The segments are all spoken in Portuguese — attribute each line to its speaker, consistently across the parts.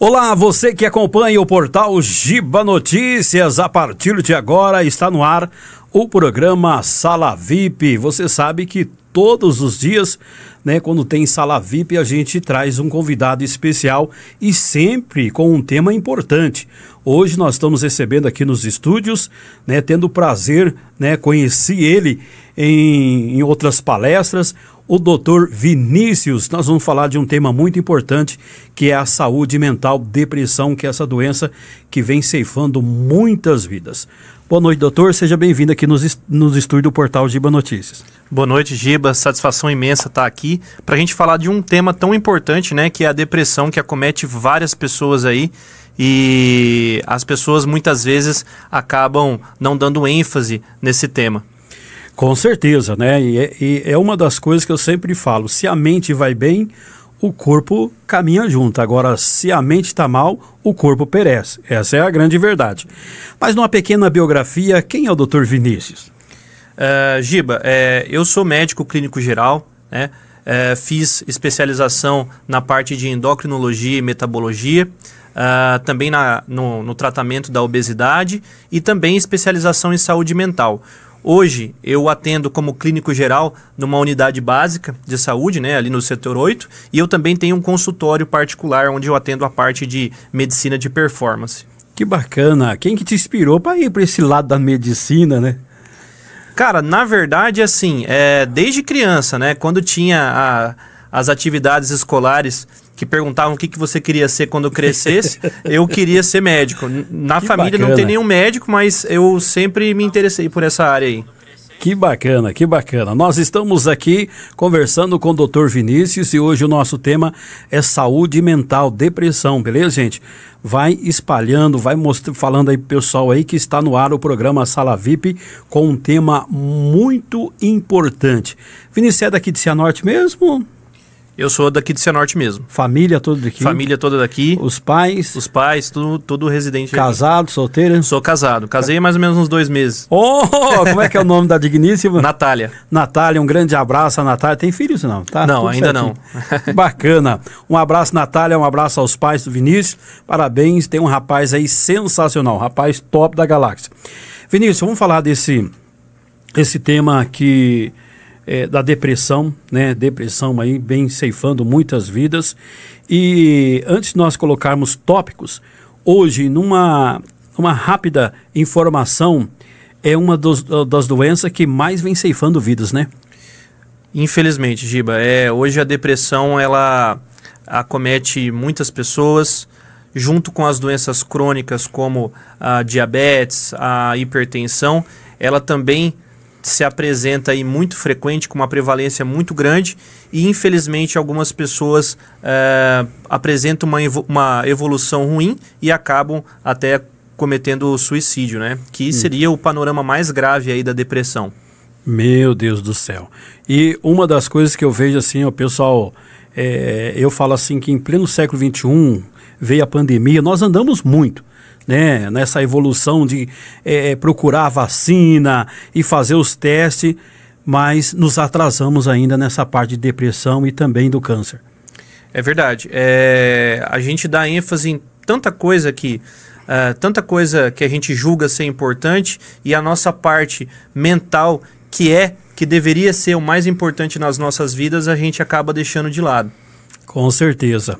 Speaker 1: Olá, você que acompanha o portal Giba Notícias, a partir de agora está no ar o programa Sala VIP. Você sabe que todos os dias, né, quando tem Sala VIP, a gente traz um convidado especial e sempre com um tema importante. Hoje nós estamos recebendo aqui nos estúdios, né, tendo o prazer, né, conheci ele em, em outras palestras, o doutor Vinícius. Nós vamos falar de um tema muito importante que é a saúde mental, depressão, que é essa doença que vem ceifando muitas vidas. Boa noite, doutor. Seja bem-vindo aqui nos, nos estúdios do portal Giba Notícias. Boa noite, Giba. Satisfação
Speaker 2: imensa estar aqui para a gente falar de um tema tão importante, né? Que é a depressão que acomete várias pessoas aí e as pessoas muitas vezes acabam não
Speaker 1: dando ênfase nesse tema. Com certeza, né? E é, e é uma das coisas que eu sempre falo: se a mente vai bem, o corpo caminha junto. Agora, se a mente está mal, o corpo perece. Essa é a grande verdade. Mas numa pequena biografia, quem é o Dr. Vinícius?
Speaker 2: Uh, Giba, é, eu sou médico clínico geral, né? É, fiz especialização na parte de endocrinologia e metabologia, uh, também na, no, no tratamento da obesidade e também especialização em saúde mental. Hoje eu atendo como clínico geral numa unidade básica de saúde, né, ali no setor 8, e eu também tenho um consultório particular onde eu atendo a parte de medicina de performance.
Speaker 1: Que bacana. Quem que te inspirou para ir para esse lado da medicina, né?
Speaker 2: Cara, na verdade, assim, é, desde criança, né? Quando tinha a, as atividades escolares que perguntavam o que, que você queria ser quando crescesse, eu queria ser médico. Na que família bacana. não tem nenhum médico, mas eu sempre me interessei por
Speaker 1: essa área aí. Que bacana, que bacana. Nós estamos aqui conversando com o Dr. Vinícius e hoje o nosso tema é saúde mental, depressão, beleza, gente? Vai espalhando, vai mostrando, falando aí pro pessoal aí que está no ar o programa Sala VIP com um tema muito importante. Vinícius é daqui de Cianorte mesmo?
Speaker 2: Eu sou daqui de Cianorte mesmo.
Speaker 1: Família toda daqui? Família
Speaker 2: toda daqui. Os
Speaker 1: pais? Os pais, tudo, tudo residente Casado, aqui. solteiro? Sou casado. Casei mais ou menos uns dois meses. Oh, como é que é o nome da digníssima? Natália. Natália, um grande abraço a Natália. Tem filhos não? Tá não, ainda certinho. não. Bacana. Um abraço, Natália, um abraço aos pais do Vinícius. Parabéns, tem um rapaz aí sensacional, um rapaz top da galáxia. Vinícius, vamos falar desse desse tema que... Aqui é, da depressão, né? Depressão aí vem ceifando muitas vidas. E antes de nós colocarmos tópicos, hoje, numa uma rápida informação, é uma dos, das doenças que mais vem ceifando vidas, né? Infelizmente,
Speaker 2: Giba, é, hoje a depressão ela acomete muitas pessoas, junto com as doenças crônicas como a diabetes, a hipertensão, ela também se apresenta aí muito frequente, com uma prevalência muito grande, e infelizmente algumas pessoas é, apresentam uma, evo uma evolução ruim e acabam até cometendo suicídio, né? Que hum. seria hum. o panorama mais grave aí da depressão.
Speaker 1: Meu Deus do céu. E uma das coisas que eu vejo assim, o pessoal, é, eu falo assim que em pleno século XXI veio a pandemia, nós andamos muito né, nessa evolução de é, é, procurar vacina e fazer os testes, mas nos atrasamos ainda nessa parte de depressão e também do câncer.
Speaker 2: É verdade. É, a gente dá ênfase em tanta coisa que uh, tanta coisa que a gente julga ser importante e a nossa parte mental que é que deveria ser o mais importante nas nossas
Speaker 1: vidas a gente acaba deixando de lado. Com certeza.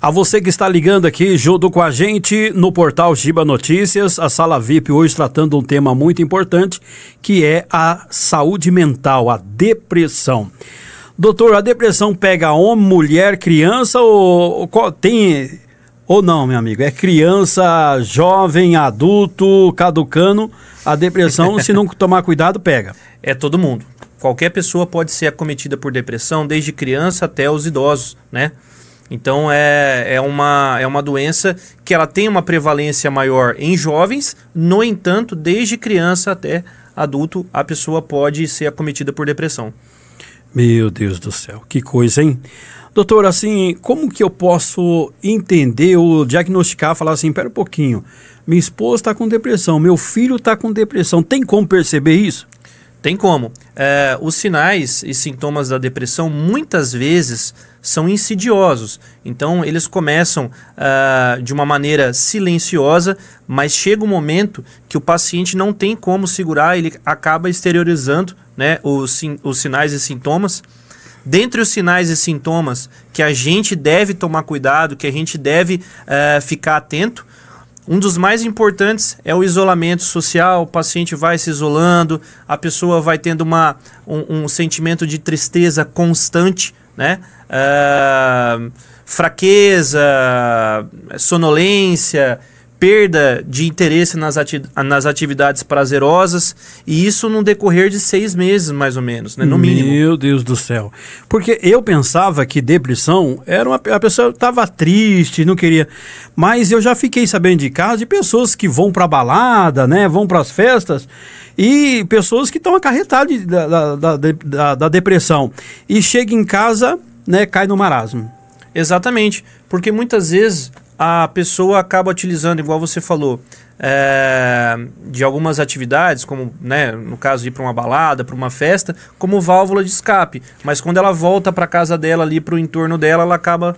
Speaker 1: A você que está ligando aqui junto com a gente no portal Giba Notícias, a sala VIP hoje tratando um tema muito importante, que é a saúde mental, a depressão. Doutor, a depressão pega homem, mulher, criança ou, ou tem ou não, meu amigo? É criança, jovem, adulto, caducano, a depressão, se não tomar cuidado, pega. É todo mundo. Qualquer pessoa pode ser acometida por
Speaker 2: depressão, desde criança até os idosos, né? Então é, é, uma, é uma doença que ela tem uma prevalência maior em jovens, no entanto, desde criança até adulto, a pessoa pode ser acometida por depressão.
Speaker 1: Meu Deus do céu, que coisa, hein? Doutor, assim, como que eu posso entender ou diagnosticar, falar assim, pera um pouquinho, minha esposa está com depressão, meu filho está com depressão, tem como perceber isso? Tem como. É, os sinais e sintomas da depressão
Speaker 2: muitas vezes são insidiosos. Então, eles começam uh, de uma maneira silenciosa, mas chega um momento que o paciente não tem como segurar, ele acaba exteriorizando né, os, os sinais e sintomas. Dentre os sinais e sintomas que a gente deve tomar cuidado, que a gente deve uh, ficar atento, um dos mais importantes é o isolamento social. O paciente vai se isolando, a pessoa vai tendo uma, um, um sentimento de tristeza constante, né? Uh, fraqueza, sonolência perda de interesse nas, ati nas atividades prazerosas,
Speaker 1: e isso no decorrer de seis meses, mais ou menos, né? no mínimo. Meu Deus do céu. Porque eu pensava que depressão era uma. A pessoa estava triste, não queria. Mas eu já fiquei sabendo de casos de pessoas que vão para balada, né? vão para as festas, e pessoas que estão acarretadas de, da, da, da, da depressão. E chega em casa, né? cai no marasmo. Exatamente, porque muitas vezes
Speaker 2: a pessoa acaba utilizando, igual você falou, é, de algumas atividades, como né, no caso ir para uma balada, para uma festa, como válvula de escape. Mas quando ela volta para casa dela ali, para o entorno dela, ela acaba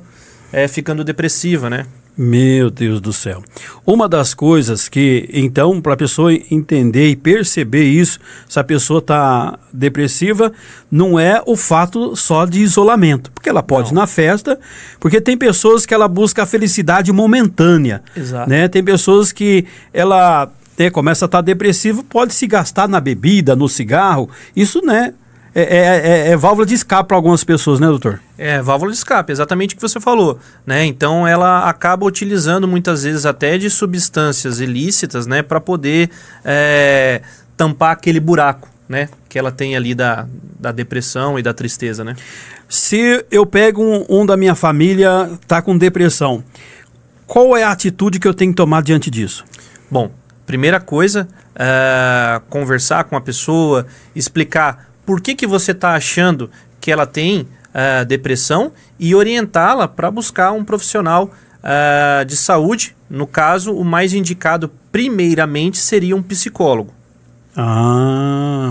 Speaker 2: é, ficando depressiva, né?
Speaker 1: Meu Deus do céu. Uma das coisas que, então, para a pessoa entender e perceber isso, se a pessoa está depressiva, não é o fato só de isolamento. Porque ela pode ir na festa, porque tem pessoas que ela busca a felicidade momentânea. Exato. Né? Tem pessoas que ela né, começa a estar tá depressiva, pode se gastar na bebida, no cigarro. Isso, né? É, é, é, é, válvula de escape para algumas pessoas, né, doutor?
Speaker 2: É, válvula de escape, exatamente o que você falou, né? Então ela acaba utilizando muitas vezes até de substâncias ilícitas, né, para poder é, tampar aquele buraco, né, que ela tem ali da, da depressão e da tristeza, né?
Speaker 1: Se eu pego um, um da minha família tá com depressão, qual é a atitude que eu tenho que tomar diante disso? Bom, primeira coisa, é,
Speaker 2: conversar com a pessoa, explicar por que, que você está achando que ela tem uh, depressão e orientá-la para buscar um profissional uh, de saúde. No caso, o mais indicado primeiramente seria um psicólogo.
Speaker 1: Ah,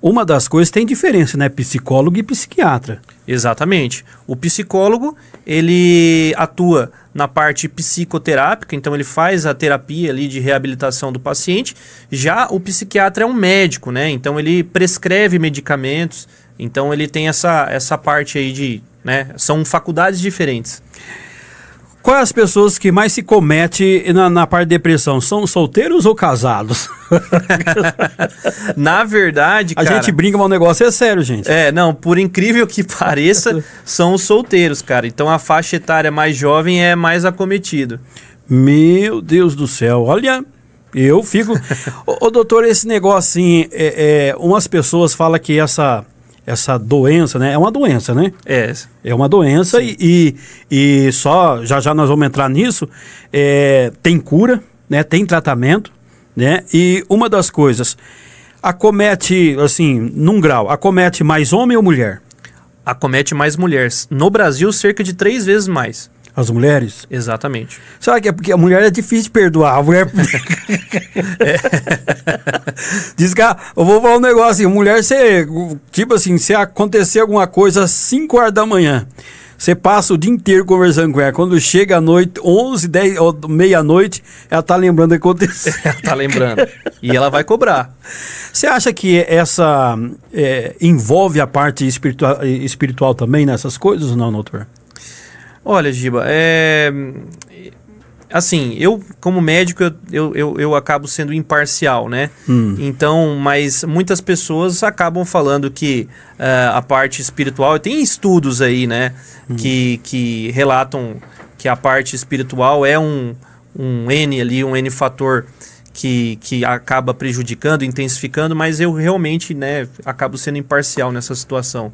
Speaker 1: uma das coisas tem diferença, né? Psicólogo e psiquiatra. Exatamente. O psicólogo ele atua na parte
Speaker 2: psicoterápica, então ele faz a terapia ali de reabilitação do paciente. Já o psiquiatra é um médico, né? Então ele prescreve medicamentos, então ele tem essa, essa parte aí de. Né? São faculdades diferentes.
Speaker 1: Quais as pessoas que mais se comete na, na parte de depressão? São solteiros ou casados? na verdade, A cara, gente brinca, mas o negócio é sério, gente. É, não, por incrível que
Speaker 2: pareça, são os solteiros, cara. Então a faixa etária mais jovem é mais acometido.
Speaker 1: Meu Deus do céu, olha... Eu fico. ô, doutor, esse negócio assim, é, é, umas pessoas falam que essa essa doença, né? É uma doença, né? É. É uma doença e, e, e, só, já já nós vamos entrar nisso, é, tem cura, né? Tem tratamento, né? E uma das coisas, acomete, assim, num grau, acomete mais homem ou mulher?
Speaker 2: Acomete mais mulheres. No Brasil, cerca de três vezes mais. As mulheres? Exatamente.
Speaker 1: Será que é porque a mulher é difícil de perdoar? A mulher. é. Diz que, ah, eu vou falar um negócio assim: mulher, você. Tipo assim, se acontecer alguma coisa às 5 horas da manhã, você passa o dia inteiro conversando com ela. Quando chega à noite, 11, 10, meia-noite, ela tá lembrando o que aconteceu. ela tá lembrando. E
Speaker 2: ela vai cobrar.
Speaker 1: Você acha que essa. É, envolve a parte espiritual, espiritual também nessas coisas ou não, doutor?
Speaker 2: Olha, Giba, é... Assim, eu, como médico, eu, eu, eu acabo sendo imparcial, né? Hum. Então, mas muitas pessoas acabam falando que uh, a parte espiritual... Tem estudos aí, né? Hum. Que, que relatam que a parte espiritual é um, um N ali, um N fator que, que acaba prejudicando, intensificando, mas eu realmente né, acabo sendo imparcial nessa situação.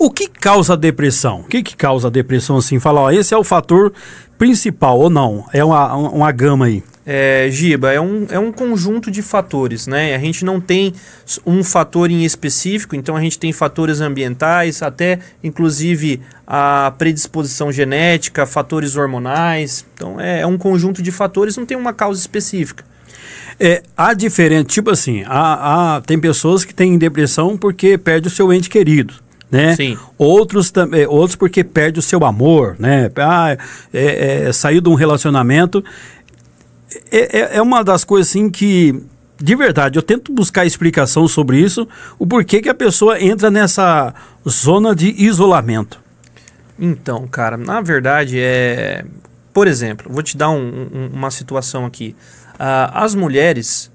Speaker 1: O que causa depressão? O que, que causa depressão assim? Fala, ó, esse é o fator principal ou não? É uma, uma gama aí.
Speaker 2: É, Giba, é um, é um conjunto de fatores, né? A gente não tem um fator em específico, então a gente tem fatores ambientais, até inclusive a predisposição genética, fatores hormonais. Então é, é
Speaker 1: um conjunto de fatores, não tem uma causa específica. É, há diferente, tipo assim, há, há, tem pessoas que têm depressão porque perde o seu ente querido né? Sim. Outros, eh, outros porque perde o seu amor, né? Ah, é, é, é saiu de um relacionamento. É, é, é, uma das coisas assim que, de verdade, eu tento buscar explicação sobre isso, o porquê que a pessoa entra nessa zona de isolamento. Então, cara,
Speaker 2: na verdade é. Por exemplo, vou te dar um, um, uma situação aqui. Uh, as mulheres,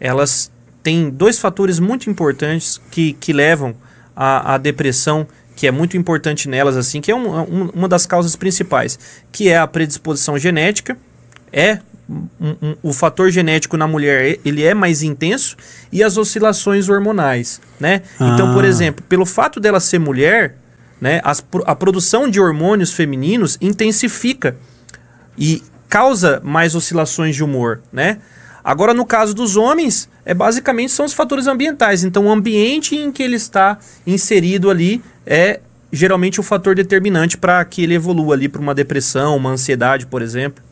Speaker 2: elas têm dois fatores muito importantes que, que levam a, a depressão que é muito importante nelas, assim, que é um, um, uma das causas principais, que é a predisposição genética, é um, o fator genético na mulher ele é mais intenso e as oscilações hormonais, né? Ah. Então, por ah. exemplo, pelo fato dela ser mulher, né, as, a produção de hormônios femininos intensifica e causa mais oscilações de humor, né? Agora, no caso dos homens, é basicamente são os fatores ambientais. Então, o ambiente em que ele está inserido ali é geralmente o fator determinante para que ele evolua ali para uma depressão, uma ansiedade, por exemplo.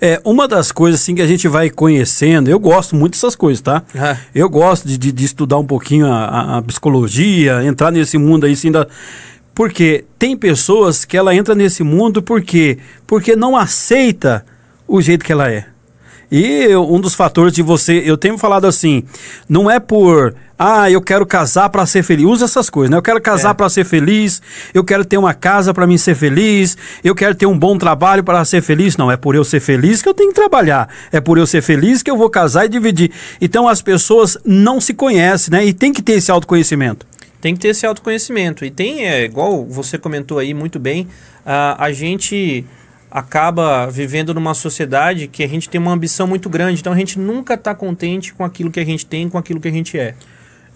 Speaker 1: É, uma das coisas assim que a gente vai conhecendo, eu gosto muito dessas coisas, tá? É. Eu gosto de, de, de, estudar um pouquinho a, a, psicologia, entrar nesse mundo aí assim da. Porque tem pessoas que ela entra nesse mundo porque porque não aceita o jeito que ela é. E um dos fatores de você, eu tenho falado assim, não é por ah, eu quero casar para ser feliz. Usa essas coisas, né? Eu quero casar é. para ser feliz, eu quero ter uma casa para mim ser feliz, eu quero ter um bom trabalho para ser feliz. Não, é por eu ser feliz que eu tenho que trabalhar. É por eu ser feliz que eu vou casar e dividir. Então as pessoas não se conhecem, né? E tem que ter esse autoconhecimento.
Speaker 2: Tem que ter esse autoconhecimento. E tem, é, igual você comentou aí muito bem, a, a gente acaba vivendo numa sociedade que a gente tem uma ambição muito grande, então a gente nunca está contente com aquilo que a gente tem, com aquilo que a gente é.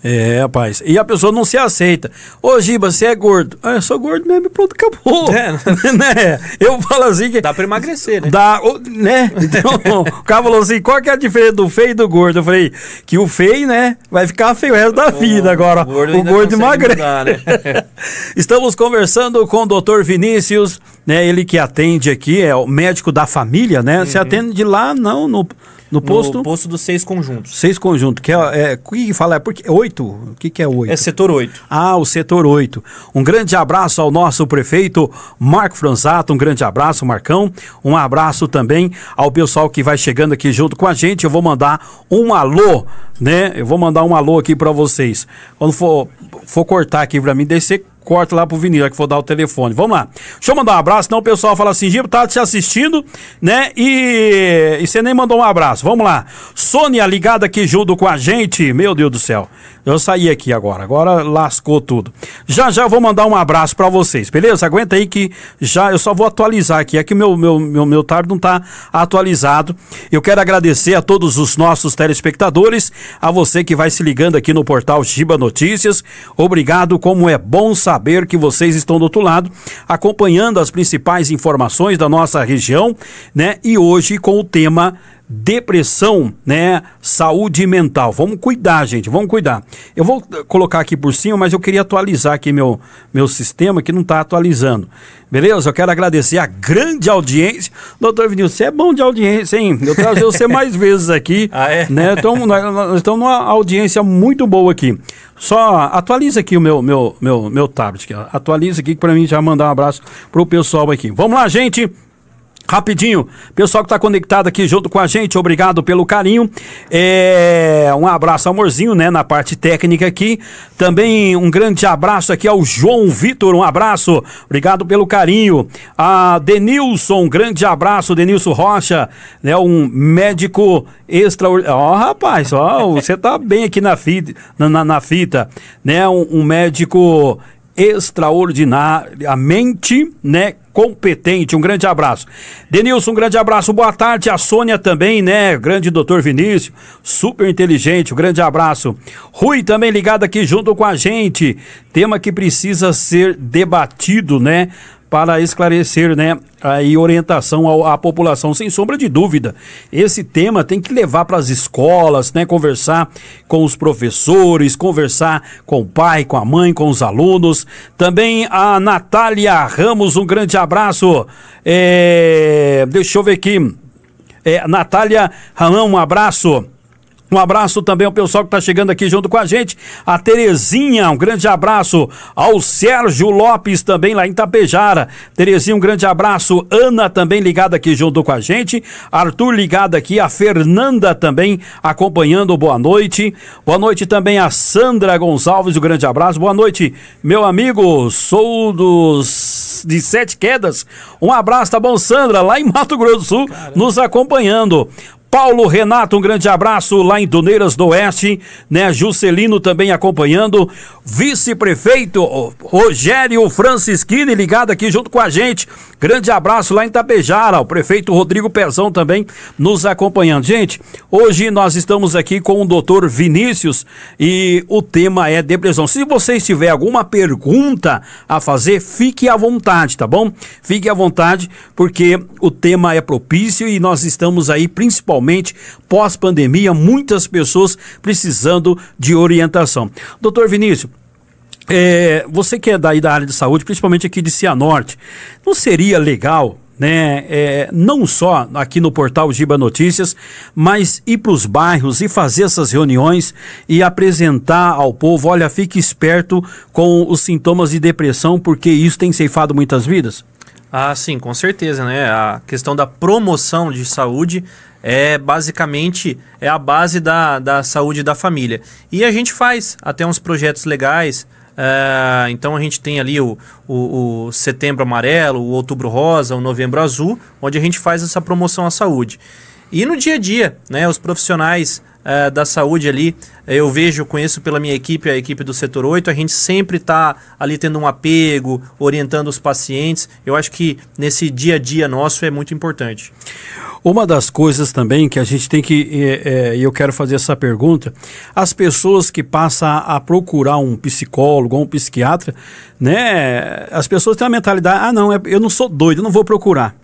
Speaker 1: É, rapaz. E a pessoa não se aceita. Ô, Giba, você é gordo. Ah, eu sou gordo mesmo e pronto, acabou. É, né? né? Eu falo assim que... Dá pra emagrecer, né? Dá, né? Então, o cara falou assim, qual que é a diferença do feio e do gordo? Eu falei, que o feio, né, vai ficar feio o resto da vida agora. O gordo, o gordo emagrece. Né? Estamos conversando com o doutor Vinícius, né? Ele que atende aqui, é o médico da família, né? Uhum. Você atende lá, não, no... No posto? No posto dos seis conjuntos. Seis conjuntos. Que é, é, que fala? É porque, oito? O que, que é oito? É setor oito. Ah, o setor oito. Um grande abraço ao nosso prefeito Marco Franzato. Um grande abraço, Marcão. Um abraço também ao pessoal que vai chegando aqui junto com a gente. Eu vou mandar um alô, né? Eu vou mandar um alô aqui para vocês. Quando for, for cortar aqui para mim, descer corte lá pro Vinícius, é que for dar o telefone. Vamos lá. Deixa eu mandar um abraço, senão o pessoal fala assim, Gibo, tá te assistindo, né? E, e você nem mandou um abraço. Vamos lá. Sônia ligada aqui junto com a gente. Meu Deus do céu. Eu saí aqui agora, agora lascou tudo. Já já eu vou mandar um abraço para vocês, beleza? Aguenta aí que já eu só vou atualizar aqui, é que meu meu meu, meu tab não tá atualizado. Eu quero agradecer a todos os nossos telespectadores, a você que vai se ligando aqui no portal Giba Notícias. Obrigado, como é bom saber que vocês estão do outro lado acompanhando as principais informações da nossa região, né? E hoje com o tema depressão, né, saúde mental. Vamos cuidar, gente, vamos cuidar. Eu vou eh, colocar aqui por cima, mas eu queria atualizar aqui meu, meu sistema que não está atualizando. Beleza? Eu quero agradecer a grande audiência. Doutor Vinícius. você é bom de audiência, hein? Eu trazer você mais vezes aqui. Ah, é? Né? Então, nós, estamos numa audiência muito boa aqui. Só atualiza aqui o meu, meu, meu, meu tablet. atualiza aqui para mim já mandar um abraço pro pessoal aqui. Vamos lá, gente! Rapidinho, pessoal que está conectado aqui junto com a gente, obrigado pelo carinho. É, um abraço, amorzinho, né, na parte técnica aqui. Também um grande abraço aqui ao João Vitor, um abraço, obrigado pelo carinho. A Denilson, um grande abraço, Denilson Rocha, né, um médico extraordinário. Ó, oh, rapaz, ó, oh, você está bem aqui na fita, na, na, na fita né, um, um médico extraordinariamente, né, competente. Um grande abraço. Denilson, um grande abraço. Boa tarde. A Sônia também, né? Grande doutor Vinícius, super inteligente. Um grande abraço. Rui também ligado aqui junto com a gente. Tema que precisa ser debatido, né? para esclarecer né, e orientação ao, à população. Sem sombra de dúvida, esse tema tem que levar para as escolas, né, conversar com os professores, conversar com o pai, com a mãe, com os alunos. Também a Natália Ramos, um grande abraço. É, deixa eu ver aqui. É, Natália Ramão, um abraço. Um abraço também ao pessoal que está chegando aqui junto com a gente. A Terezinha, um grande abraço. Ao Sérgio Lopes, também lá em Tapejara. Terezinha, um grande abraço. Ana também ligada aqui junto com a gente. Arthur ligado aqui. A Fernanda também acompanhando. Boa noite. Boa noite também a Sandra Gonçalves, um grande abraço. Boa noite, meu amigo. Sou dos de Sete Quedas. Um abraço, tá bom, Sandra? Lá em Mato Grosso do Sul, Caramba. nos acompanhando. Paulo Renato, um grande abraço lá em Duneiras do Oeste, né? Juscelino também acompanhando, vice-prefeito Rogério Francisquini ligado aqui junto com a gente. Grande abraço lá em Tapejara, o prefeito Rodrigo Pezão também nos acompanhando. Gente, hoje nós estamos aqui com o doutor Vinícius e o tema é depressão. Se vocês tiverem alguma pergunta a fazer, fique à vontade, tá bom? Fique à vontade, porque o tema é propício e nós estamos aí principalmente pós-pandemia, muitas pessoas precisando de orientação. Doutor Vinícius, é, você que é daí da área de saúde, principalmente aqui de Cianorte, não seria legal né, é, não só aqui no portal Giba Notícias, mas ir para os bairros e fazer essas reuniões e apresentar ao povo, olha, fique esperto com os sintomas de depressão, porque isso tem ceifado muitas vidas?
Speaker 2: Ah, sim, com certeza, né? A questão da promoção de saúde é basicamente é a base da, da saúde da família. E a gente faz até uns projetos legais. Eh, então a gente tem ali o, o, o, setembro amarelo, o outubro rosa, o novembro azul, onde a gente faz essa promoção à saúde. E no dia a dia, né, os profissionais uh, da saúde ali, eh, eu vejo, conheço pela minha equipe, a equipe do setor 8, a gente sempre está ali tendo um apego, orientando os pacientes. Eu acho que nesse dia a dia nosso é muito importante.
Speaker 1: Uma das coisas também que a gente tem que, eh, e é, é, eu quero fazer essa pergunta, as pessoas que passam a, procurar um psicólogo ou um psiquiatra, né, as pessoas têm a mentalidade, ah não, é, eu não sou doido, eu não vou procurar.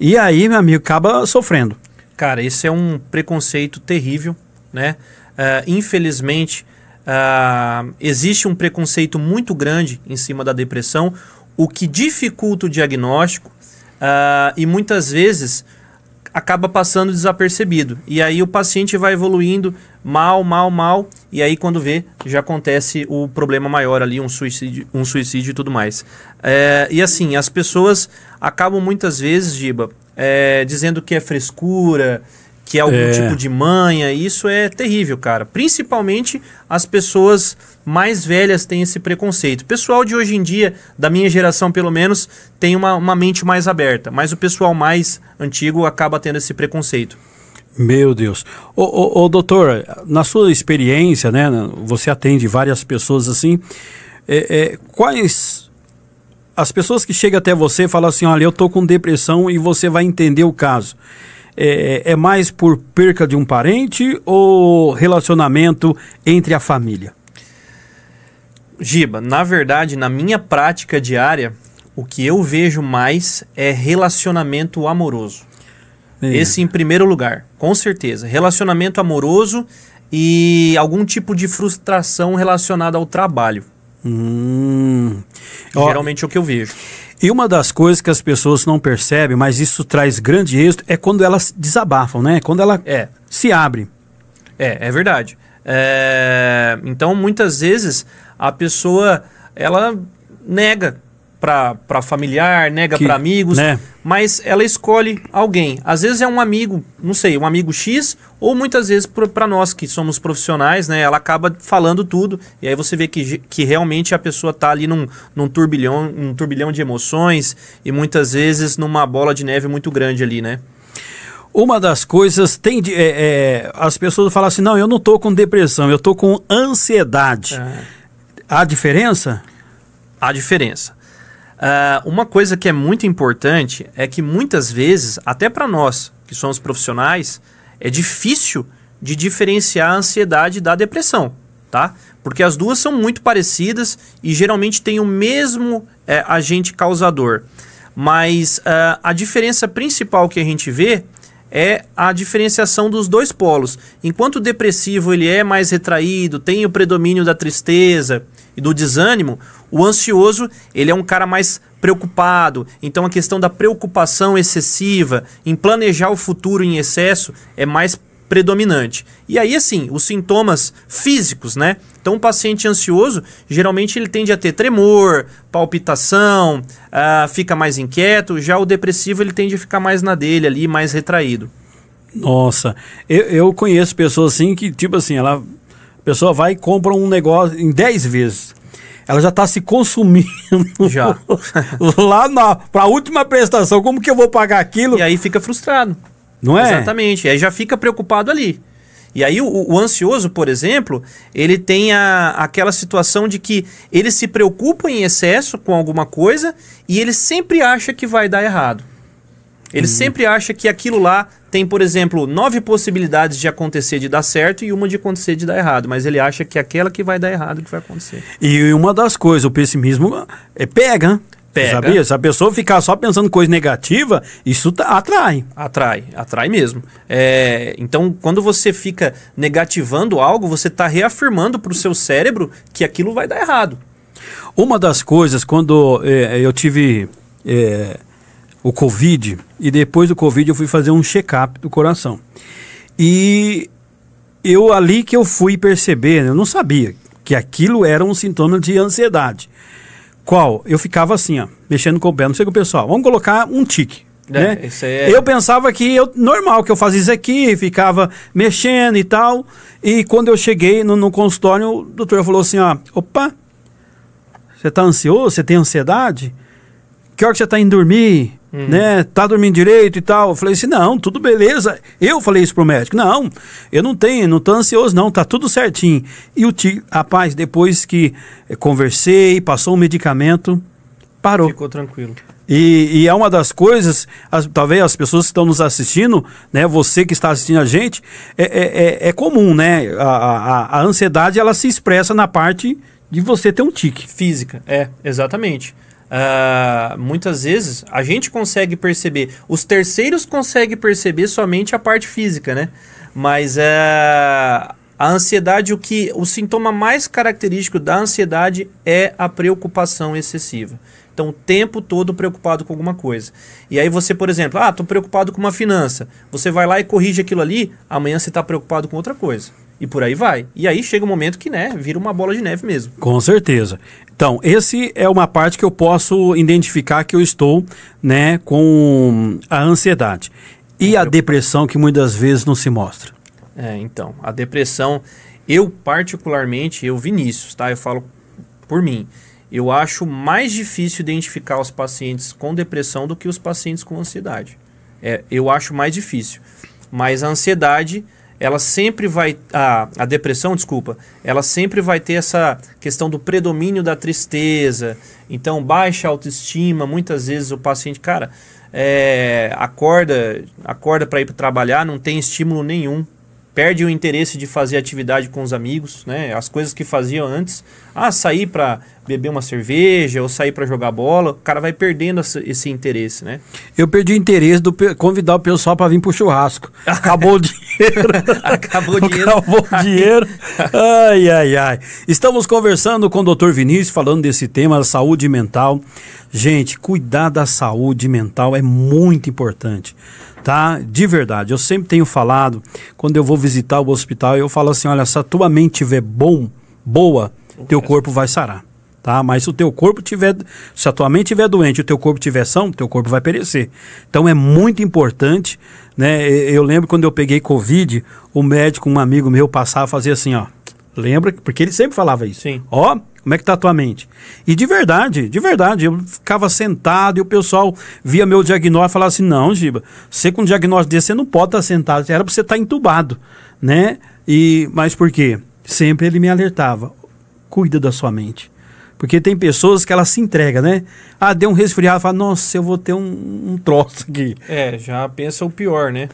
Speaker 1: E aí, meu amigo, acaba sofrendo.
Speaker 2: Cara, esse é um preconceito terrível, né? Uh, infelizmente, uh, existe um preconceito muito grande em cima da depressão, o que dificulta o diagnóstico uh, e muitas vezes acaba passando desapercebido. E aí o paciente vai evoluindo mal, mal, mal, e aí quando vê, já acontece o problema maior ali, um suicídio, um suicídio e tudo mais. É, e assim, as pessoas acabam muitas vezes, Giba, é, dizendo que é frescura, que é algum é. tipo de manha. Isso é terrível, cara. Principalmente as pessoas mais velhas têm esse preconceito. O pessoal de hoje em dia, da minha geração pelo menos, tem uma, uma mente mais aberta. Mas o pessoal mais antigo acaba tendo esse
Speaker 1: preconceito. Meu Deus. Ô, ô, ô, doutor, na sua experiência, né, você atende várias pessoas assim, é, é, quais as pessoas que chegam até você falam assim, olha, eu estou com depressão e você vai entender o caso. É, é, mais por perca de um parente ou relacionamento entre a família?
Speaker 2: Giba, na verdade, na minha prática diária, o que eu vejo mais é relacionamento amoroso. É. Esse em primeiro lugar, com certeza. Relacionamento amoroso e algum tipo de frustração relacionada ao trabalho.
Speaker 1: Hum. Geralmente Ó, é o que eu vejo. E uma das coisas que as pessoas não percebem, mas isso traz grande êxito, é quando elas desabafam, né? Quando ela é. se abre.
Speaker 2: É, é verdade. É... Então, muitas vezes, a pessoa, ela nega para familiar, nega para amigos, né? mas ela escolhe alguém. Às vezes é um amigo, não sei, um amigo X, ou muitas vezes para nós que somos profissionais, né? Ela acaba falando tudo e aí você vê que, que realmente a pessoa tá ali num, num turbilhão, um turbilhão de emoções e muitas vezes numa bola de neve muito grande ali, né? Uma
Speaker 1: das coisas tem de, é, é, as pessoas falam assim, não, eu não tô com depressão, eu tô com ansiedade. É. Há diferença?
Speaker 2: Há diferença. Ah, uma coisa que é muito importante é que muitas vezes, até para nós que somos profissionais, é difícil de diferenciar a ansiedade da depressão, tá? Porque as duas são muito parecidas e geralmente têm o mesmo é, agente causador. Mas uh, a diferença principal que a gente vê é a diferenciação dos dois polos. Enquanto o depressivo ele é mais retraído, tem o predomínio da tristeza, e do desânimo, o ansioso, ele é um cara mais preocupado. Então a questão da preocupação excessiva, em planejar o futuro em excesso, é mais predominante. E aí assim, os sintomas físicos, né? Então, um paciente ansioso, geralmente ele tende a ter tremor, palpitação, uh, fica mais inquieto. Já o depressivo, ele tende a ficar mais na dele ali, mais retraído.
Speaker 1: Nossa, eu, eu conheço pessoas assim que, tipo assim, ela a pessoa vai e compra um negócio em 10 vezes. Ela já está se consumindo. Já. lá para a última prestação, como que eu vou pagar aquilo? E aí fica frustrado. Não é?
Speaker 2: Exatamente. E aí já fica preocupado ali. E aí o, o, ansioso, por exemplo, ele tem a, aquela situação de que ele se preocupa em excesso com alguma coisa e ele sempre acha que vai dar errado. Ele uhum. sempre acha que aquilo lá tem, por exemplo, nove possibilidades de acontecer de dar certo e uma de acontecer de dar errado, mas ele acha que é aquela que vai dar errado que vai acontecer.
Speaker 1: E uma das coisas, o pessimismo é pega, Pega. Sabia? Se a pessoa ficar só pensando coisa negativa, isso tá, atrai. Atrai, atrai
Speaker 2: mesmo. É, então, quando você fica negativando algo, você está reafirmando para o seu cérebro que aquilo vai
Speaker 1: dar errado. Uma das coisas, quando é, eu tive é, o Covid, e depois do Covid eu fui fazer um check-up do coração. E eu ali que eu fui perceber, né, eu não sabia que aquilo era um sintoma de ansiedade. Qual? Eu ficava assim, ó, mexendo com o pé. Não sei o que o pessoal, vamos colocar um tique. É, né? é... Eu pensava que eu, normal que eu fazia isso aqui, ficava mexendo e tal. E quando eu cheguei no, no consultório, o doutor falou assim: ó, opa, você tá ansioso? Você tem ansiedade? Que hora que você tá indo dormir? Hum. Né? Tá dormindo direito e tal. Eu falei assim: não, tudo beleza. Eu falei isso pro médico: não, eu não tenho, não tô ansioso, não, tá tudo certinho. E o tio, rapaz, depois que conversei, passou o medicamento, parou. Ficou tranquilo. E, e, é uma das coisas, as, talvez as pessoas que estão nos assistindo, né, você que está assistindo a gente, é, é, é, é comum, né? A, a, a, ansiedade ela se expressa na parte de você ter um tique. Física, é, exatamente. Uh,
Speaker 2: muitas vezes a gente consegue perceber, os terceiros conseguem perceber somente a parte física, né? Mas uh, a ansiedade, o que o sintoma mais característico da ansiedade é a preocupação excessiva. Então, o tempo todo preocupado com alguma coisa. E aí você, por exemplo, ah, tô preocupado com uma finança. Você vai lá e corrige aquilo ali, amanhã você está preocupado com outra coisa. E por aí vai. E aí chega um momento que, né, vira uma bola de neve mesmo.
Speaker 1: Com certeza. Então, esse é uma parte que eu posso identificar que eu estou, né, com a ansiedade. E a depressão que muitas vezes não se mostra.
Speaker 2: É, então, a depressão, eu particularmente, eu Vinícius, tá? Eu falo por mim. Eu acho mais difícil identificar os pacientes com depressão do que os pacientes com ansiedade. É, eu acho mais difícil. Mas a ansiedade, ela sempre vai. A, a depressão, desculpa, ela sempre vai ter essa questão do predomínio da tristeza. Então, baixa autoestima. Muitas vezes o paciente, cara, é, acorda acorda para ir para trabalhar, não tem estímulo nenhum. Perde o interesse de fazer atividade com os amigos, né? As coisas que fazia antes. Ah, sair para beber uma cerveja ou sair para jogar bola, o cara vai perdendo esse interesse, né?
Speaker 1: Eu perdi o interesse do convidar o pessoal para vir pro churrasco. Acabou de dinheiro. Acabou o dinheiro. Acabou o dinheiro. Ai, ai, ai. Estamos conversando com o doutor Vinícius, falando desse tema, saúde mental. Gente, cuidar da saúde mental é muito importante, tá? De verdade. Eu sempre tenho falado, quando eu vou visitar o hospital, eu falo assim: olha, se a tua mente estiver bom, boa, teu corpo vai sarar tá? Mas se o teu corpo tiver, se a tua mente tiver doente, o teu corpo tiver são, teu corpo vai perecer. Então é muito importante, né? Eu lembro quando eu peguei covid, o médico, um amigo meu passava fazia assim, ó. Lembra? Porque ele sempre falava isso. Sim. Ó, como é que tá a tua mente? E de verdade, de verdade, eu ficava sentado e o pessoal via meu diagnóstico e falava assim: "Não, Giba, você com um diagnóstico desse você não pode estar tá sentado, era para você estar tá entubado", né? E mas por quê? Sempre ele me alertava: "Cuida da sua mente" Porque tem pessoas que ela se entrega, né? Ah, deu um resfriado, fala, nossa, eu vou ter um, um troço aqui. É, já pensa o pior, né?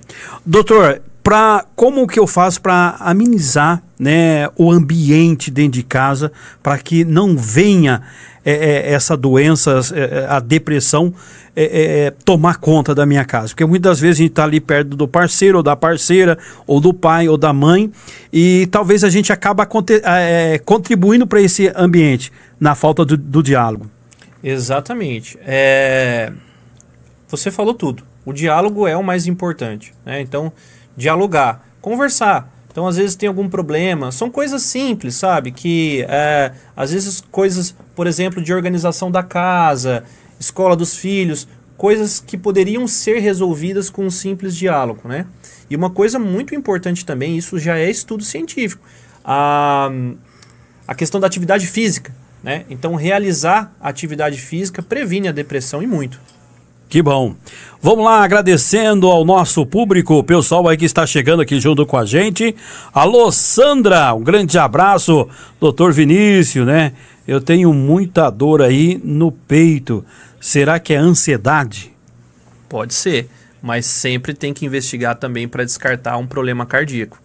Speaker 1: Doutor, para como que eu faço para amenizar né, o ambiente dentro de casa para que não venha é, é, essa doença, é, é a depressão é, é, tomar conta da minha casa? Porque muitas vezes a gente está ali perto do parceiro ou da parceira, ou do pai ou da mãe, e talvez a gente acabe contribuindo para esse ambiente na falta do, do diálogo.
Speaker 2: Exatamente. É... Você falou tudo. O diálogo é o mais importante. Né? Então, dialogar, conversar. Então, às vezes tem algum problema. São coisas simples, sabe? Que é, às vezes coisas, por exemplo, de organização da casa, escola dos filhos, coisas que poderiam ser resolvidas com um simples diálogo, né? E uma coisa muito importante também, isso já é estudo científico, a, a questão da atividade física. Né? Então, realizar atividade física previne a
Speaker 1: depressão e muito. Que bom. Vamos lá, agradecendo ao nosso público, o pessoal aí que está chegando aqui junto com a gente. Alô, Sandra, um grande abraço, doutor Vinícius, né? Eu tenho muita dor aí no peito. Será que é ansiedade?
Speaker 2: Pode ser, mas sempre tem que investigar também para descartar um problema cardíaco.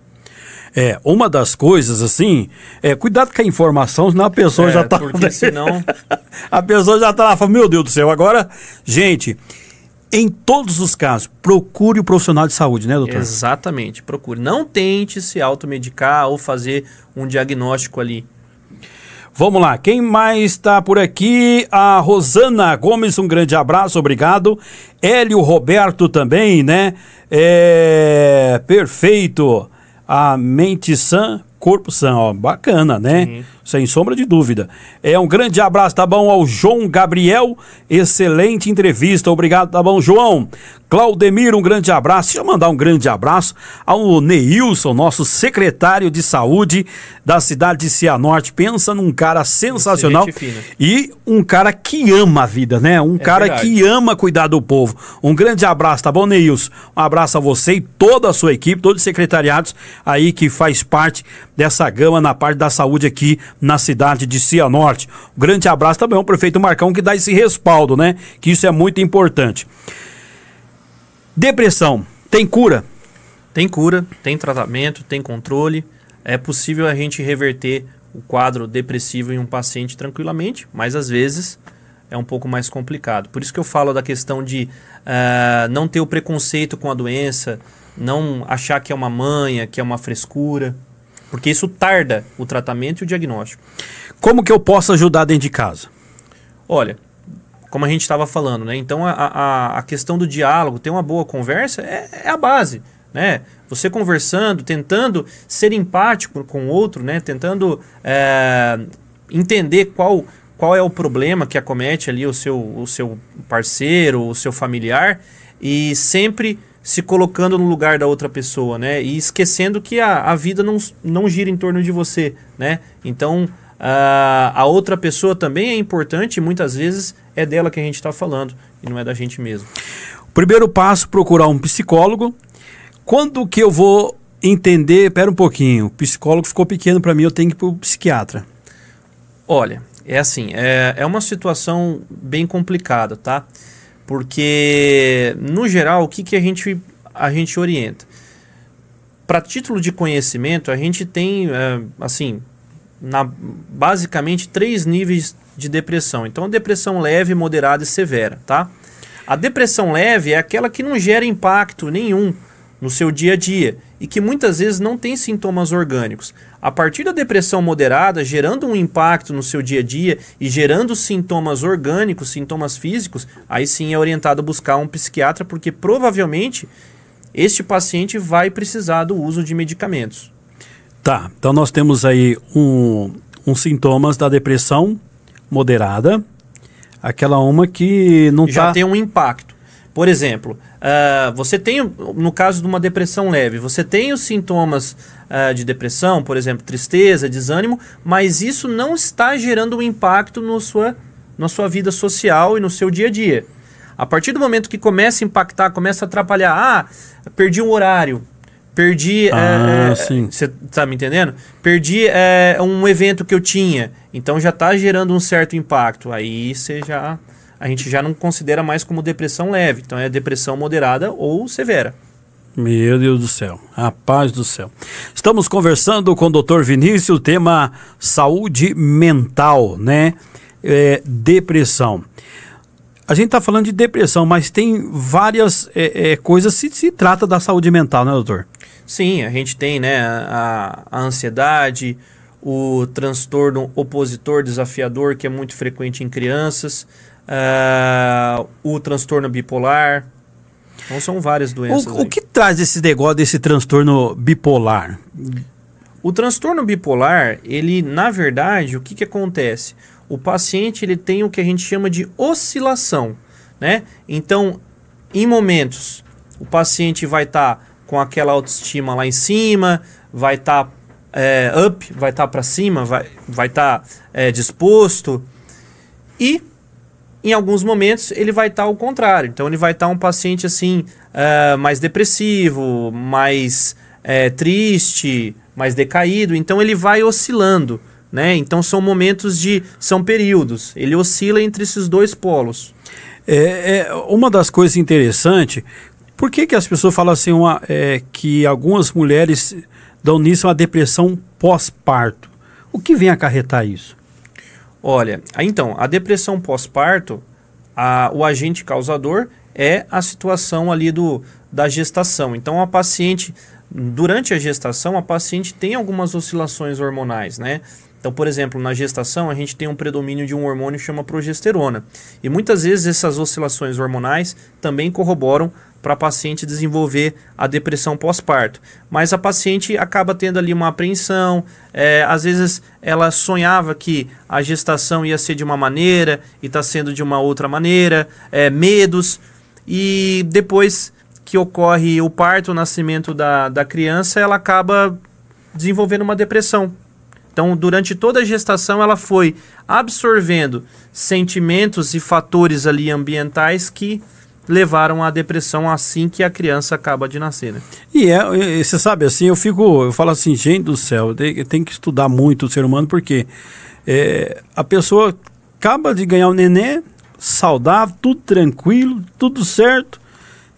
Speaker 1: É, uma das coisas, assim, é cuidado com a informação, senão a pessoa é, já tá. Porque senão. a pessoa já tá lá falando, meu Deus do céu, agora. Gente, em todos os casos, procure o profissional de saúde, né, doutor?
Speaker 2: Exatamente, procure. Não tente se automedicar ou fazer um diagnóstico ali.
Speaker 1: Vamos lá, quem mais está por aqui? A Rosana Gomes, um grande abraço, obrigado. Hélio Roberto também, né? É, perfeito a mente sã, corpo sã, ó, bacana, né? Sim sem sombra de dúvida. É um grande abraço, tá bom, ao João Gabriel. Excelente entrevista. Obrigado, tá bom, João. Claudemir, um grande abraço. Deixa eu mandar um grande abraço ao Neilson, nosso secretário de saúde da cidade de Cianorte. Pensa num cara sensacional e um cara que ama a vida, né? Um é cara verdade. que ama cuidar do povo. Um grande abraço, tá bom, Neilson? Um abraço a você e toda a sua equipe, todos os secretariados aí que faz parte dessa gama na parte da saúde aqui na cidade de Cianorte. Um grande abraço também ao prefeito Marcão que dá esse respaldo, né? Que isso é muito importante. Depressão, tem cura?
Speaker 2: Tem cura, tem tratamento, tem controle. É possível a gente reverter o quadro depressivo em um paciente tranquilamente, mas às vezes é um pouco mais complicado. Por isso que eu falo da questão de uh, não ter o preconceito com a doença, não achar que é uma manha, que é uma frescura. Porque isso tarda o tratamento e o
Speaker 1: diagnóstico. Como que eu posso ajudar dentro de casa?
Speaker 2: Olha, como a gente estava falando, né? Então a, a, a, questão do diálogo, ter uma boa conversa é, é a base. Né? Você conversando, tentando ser empático com o outro, né? Tentando é, entender qual, qual é o problema que acomete ali o seu, o seu parceiro, o seu familiar e sempre se colocando no lugar da outra pessoa, né? E esquecendo que a, a vida não, não gira em torno de você, né? Então, a, a outra pessoa também é importante e muitas vezes é dela que a gente está falando e não é da gente mesmo.
Speaker 1: Primeiro passo, procurar um psicólogo. Quando que eu vou entender? Pera um pouquinho, o psicólogo ficou pequeno para mim, eu tenho que ir para o psiquiatra.
Speaker 2: Olha, é assim, é, é uma situação bem complicada, tá? Porque, no geral, o que, que a, gente, a gente orienta? Para título de conhecimento, a gente tem, é, assim, na, basicamente três níveis de depressão. Então, depressão leve, moderada e severa, tá? A depressão leve é aquela que não gera impacto nenhum no seu dia a dia e que muitas vezes não tem sintomas orgânicos. A partir da depressão moderada, gerando um impacto no seu dia a dia e gerando sintomas orgânicos, sintomas físicos, aí sim é orientado a buscar um psiquiatra, porque provavelmente este paciente
Speaker 1: vai precisar do uso de medicamentos. Tá, então nós temos aí um, uns sintomas da depressão moderada, aquela uma que não Já tá... tem
Speaker 2: um impacto. Por exemplo, uh, você tem, no caso de uma depressão leve, você tem os sintomas uh, de depressão, por exemplo, tristeza, desânimo, mas isso não está gerando um impacto no sua, na sua vida social e no seu dia a dia. A partir do momento que começa a impactar, começa a atrapalhar, ah, perdi um horário, perdi. Eh, ah, é, sim. Você tá me entendendo? Perdi é, um evento que eu tinha, então já está gerando um certo impacto. Aí você já a gente já não considera mais como depressão leve. Então é depressão moderada ou severa.
Speaker 1: Meu Deus do céu, a paz do céu. Estamos conversando com o Dr. Vinícius, tema saúde mental, né? É, depressão. A gente está falando de depressão, mas tem várias é, é, coisas se, se trata da saúde mental, né, doutor?
Speaker 2: Sim, a gente tem né, a, a ansiedade, o transtorno opositor desafiador, que é muito frequente em crianças, uh, o transtorno bipolar. Então são várias doenças. O, o
Speaker 1: que traz esse negócio desse transtorno bipolar?
Speaker 2: O transtorno bipolar, ele na verdade, o que, que acontece? O paciente ele tem o que a gente chama de oscilação, né? Então, em momentos, o paciente vai estar tá com aquela autoestima lá em cima, vai estar tá, é, up, vai estar tá para cima, vai estar vai tá, é, disposto e em alguns momentos ele vai estar tá ao contrário. Então ele vai estar tá um paciente assim uh, mais depressivo, mais é, triste, mais decaído. Então ele vai oscilando, né?
Speaker 1: Então são momentos de, são períodos. Ele oscila entre esses dois polos. É, é uma das coisas interessantes. Por que, que as pessoas falam assim uma, é, que algumas mulheres dão nisso uma depressão pós-parto? O que vem acarretar isso?
Speaker 2: Olha, então, a depressão pós-parto, o agente causador é a situação ali do, da gestação. Então, a paciente, durante a gestação, a paciente tem algumas oscilações hormonais, né? Então, por exemplo, na gestação, a gente tem um predomínio de um hormônio que chama progesterona. E muitas vezes essas oscilações hormonais também corroboram para a paciente desenvolver a depressão pós-parto. Mas a paciente acaba tendo ali uma apreensão, é, às vezes ela sonhava que a gestação ia ser de uma maneira e está sendo de uma outra maneira, é, medos, e depois que ocorre o parto, o nascimento da, da criança, ela acaba desenvolvendo uma depressão. Então, durante toda a gestação, ela foi absorvendo sentimentos e fatores ali ambientais que levaram à depressão assim que a criança acaba de nascer, né?
Speaker 1: E é, você sabe, assim, eu fico, eu falo assim, gente do céu, tem que estudar muito o ser humano, porque é, a pessoa acaba de ganhar o um nenê, saudável, tudo tranquilo, tudo certo,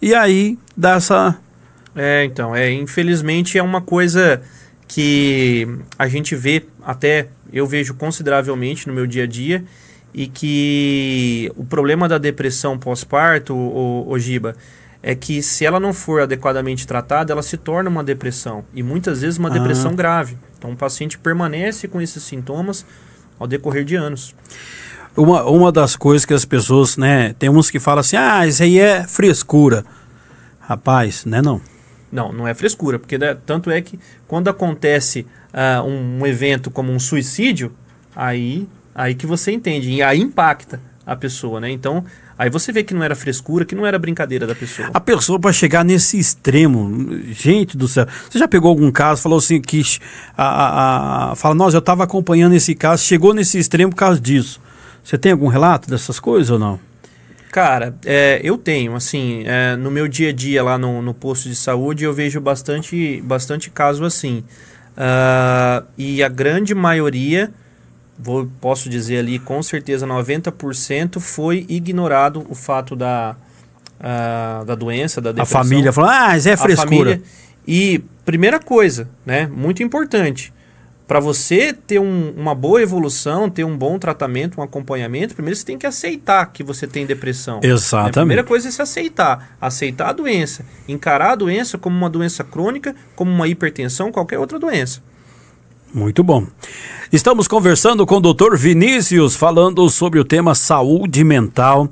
Speaker 1: e aí dá essa...
Speaker 2: É, então, é, infelizmente é uma coisa que a gente vê até, eu vejo consideravelmente no meu dia a dia, e que o problema da depressão pós-parto, Ojiba, é que se ela não for adequadamente tratada, ela se torna uma depressão e muitas vezes uma ah. depressão grave. Então o paciente permanece com esses sintomas
Speaker 1: ao decorrer de anos. Uma, uma das coisas que as pessoas, né, tem uns que falam assim: "Ah, isso aí é frescura". Rapaz, né não? Não, não é
Speaker 2: frescura, porque né, tanto é que quando acontece uh, um, um evento como um suicídio, aí Aí que você entende, e aí impacta a pessoa, né? Então, aí você vê que não era frescura, que não era brincadeira da pessoa. A
Speaker 1: pessoa para chegar nesse extremo, gente do céu, você já pegou algum caso, falou assim, que a, a, a fala, nossa, eu estava acompanhando esse caso, chegou nesse extremo por causa disso. Você tem algum relato dessas coisas ou não?
Speaker 2: Cara, é, eu tenho, assim, é, no meu dia a dia lá no, no, posto de saúde, eu vejo bastante, bastante caso assim. Uh, e a grande maioria vou, posso dizer ali com certeza 90% foi ignorado o fato da, ah, da doença, da depressão. A família falou, ah, mas é frescura. E primeira coisa, né, muito importante, para você ter um, uma boa evolução, ter um bom tratamento, um acompanhamento, primeiro você tem que aceitar que você tem depressão. Né? Exatamente. Né? A primeira coisa é se aceitar. Aceitar a doença. Encarar a doença como uma doença crônica,
Speaker 1: como uma hipertensão, qualquer outra doença. Muito bom. Estamos conversando com o doutor Vinícius, falando sobre o tema saúde mental.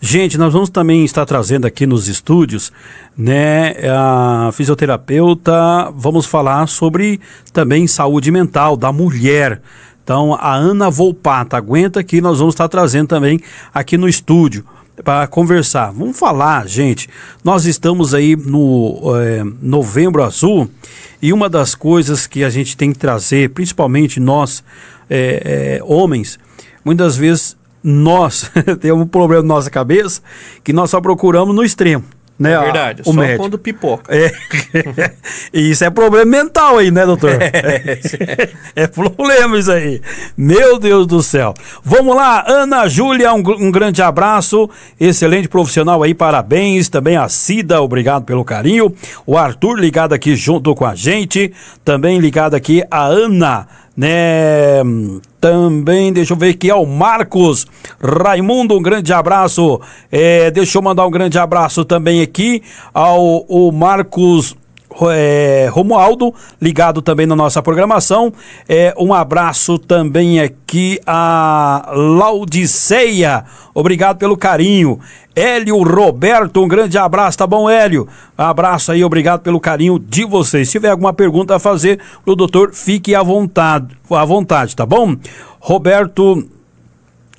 Speaker 1: Gente, nós vamos também estar trazendo aqui nos estúdios, né, a fisioterapeuta, vamos falar sobre também saúde mental da mulher. Então, a Ana Volpata, aguenta que nós vamos estar trazendo também aqui no estúdio para conversar. Vamos falar, gente. Nós estamos aí no é, Novembro Azul e uma das coisas que a gente tem que trazer, principalmente nós, é, é, homens, muitas vezes nós temos um problema na nossa cabeça que nós só procuramos no extremo. Né, é verdade, o só médico. quando pipoca. É. e isso é problema mental aí, né, doutor? É, é, problema isso aí. Meu Deus do céu. Vamos lá, Ana Júlia, um, um grande abraço. Excelente profissional aí, parabéns. Também a Cida, obrigado pelo carinho. O Arthur ligado aqui junto com a gente. Também ligado aqui a Ana né? Também, deixa eu ver aqui, é o Marcos Raimundo, um grande abraço. É, deixa eu mandar um grande abraço também aqui ao, ao Marcos é, Romualdo, ligado também na nossa programação. É, um abraço também aqui a Laudiceia. Obrigado pelo carinho. Hélio Roberto, um grande abraço, tá bom, Hélio? Abraço aí, obrigado pelo carinho de vocês. Se tiver alguma pergunta a fazer, o doutor fique à vontade, à vontade, tá bom? Roberto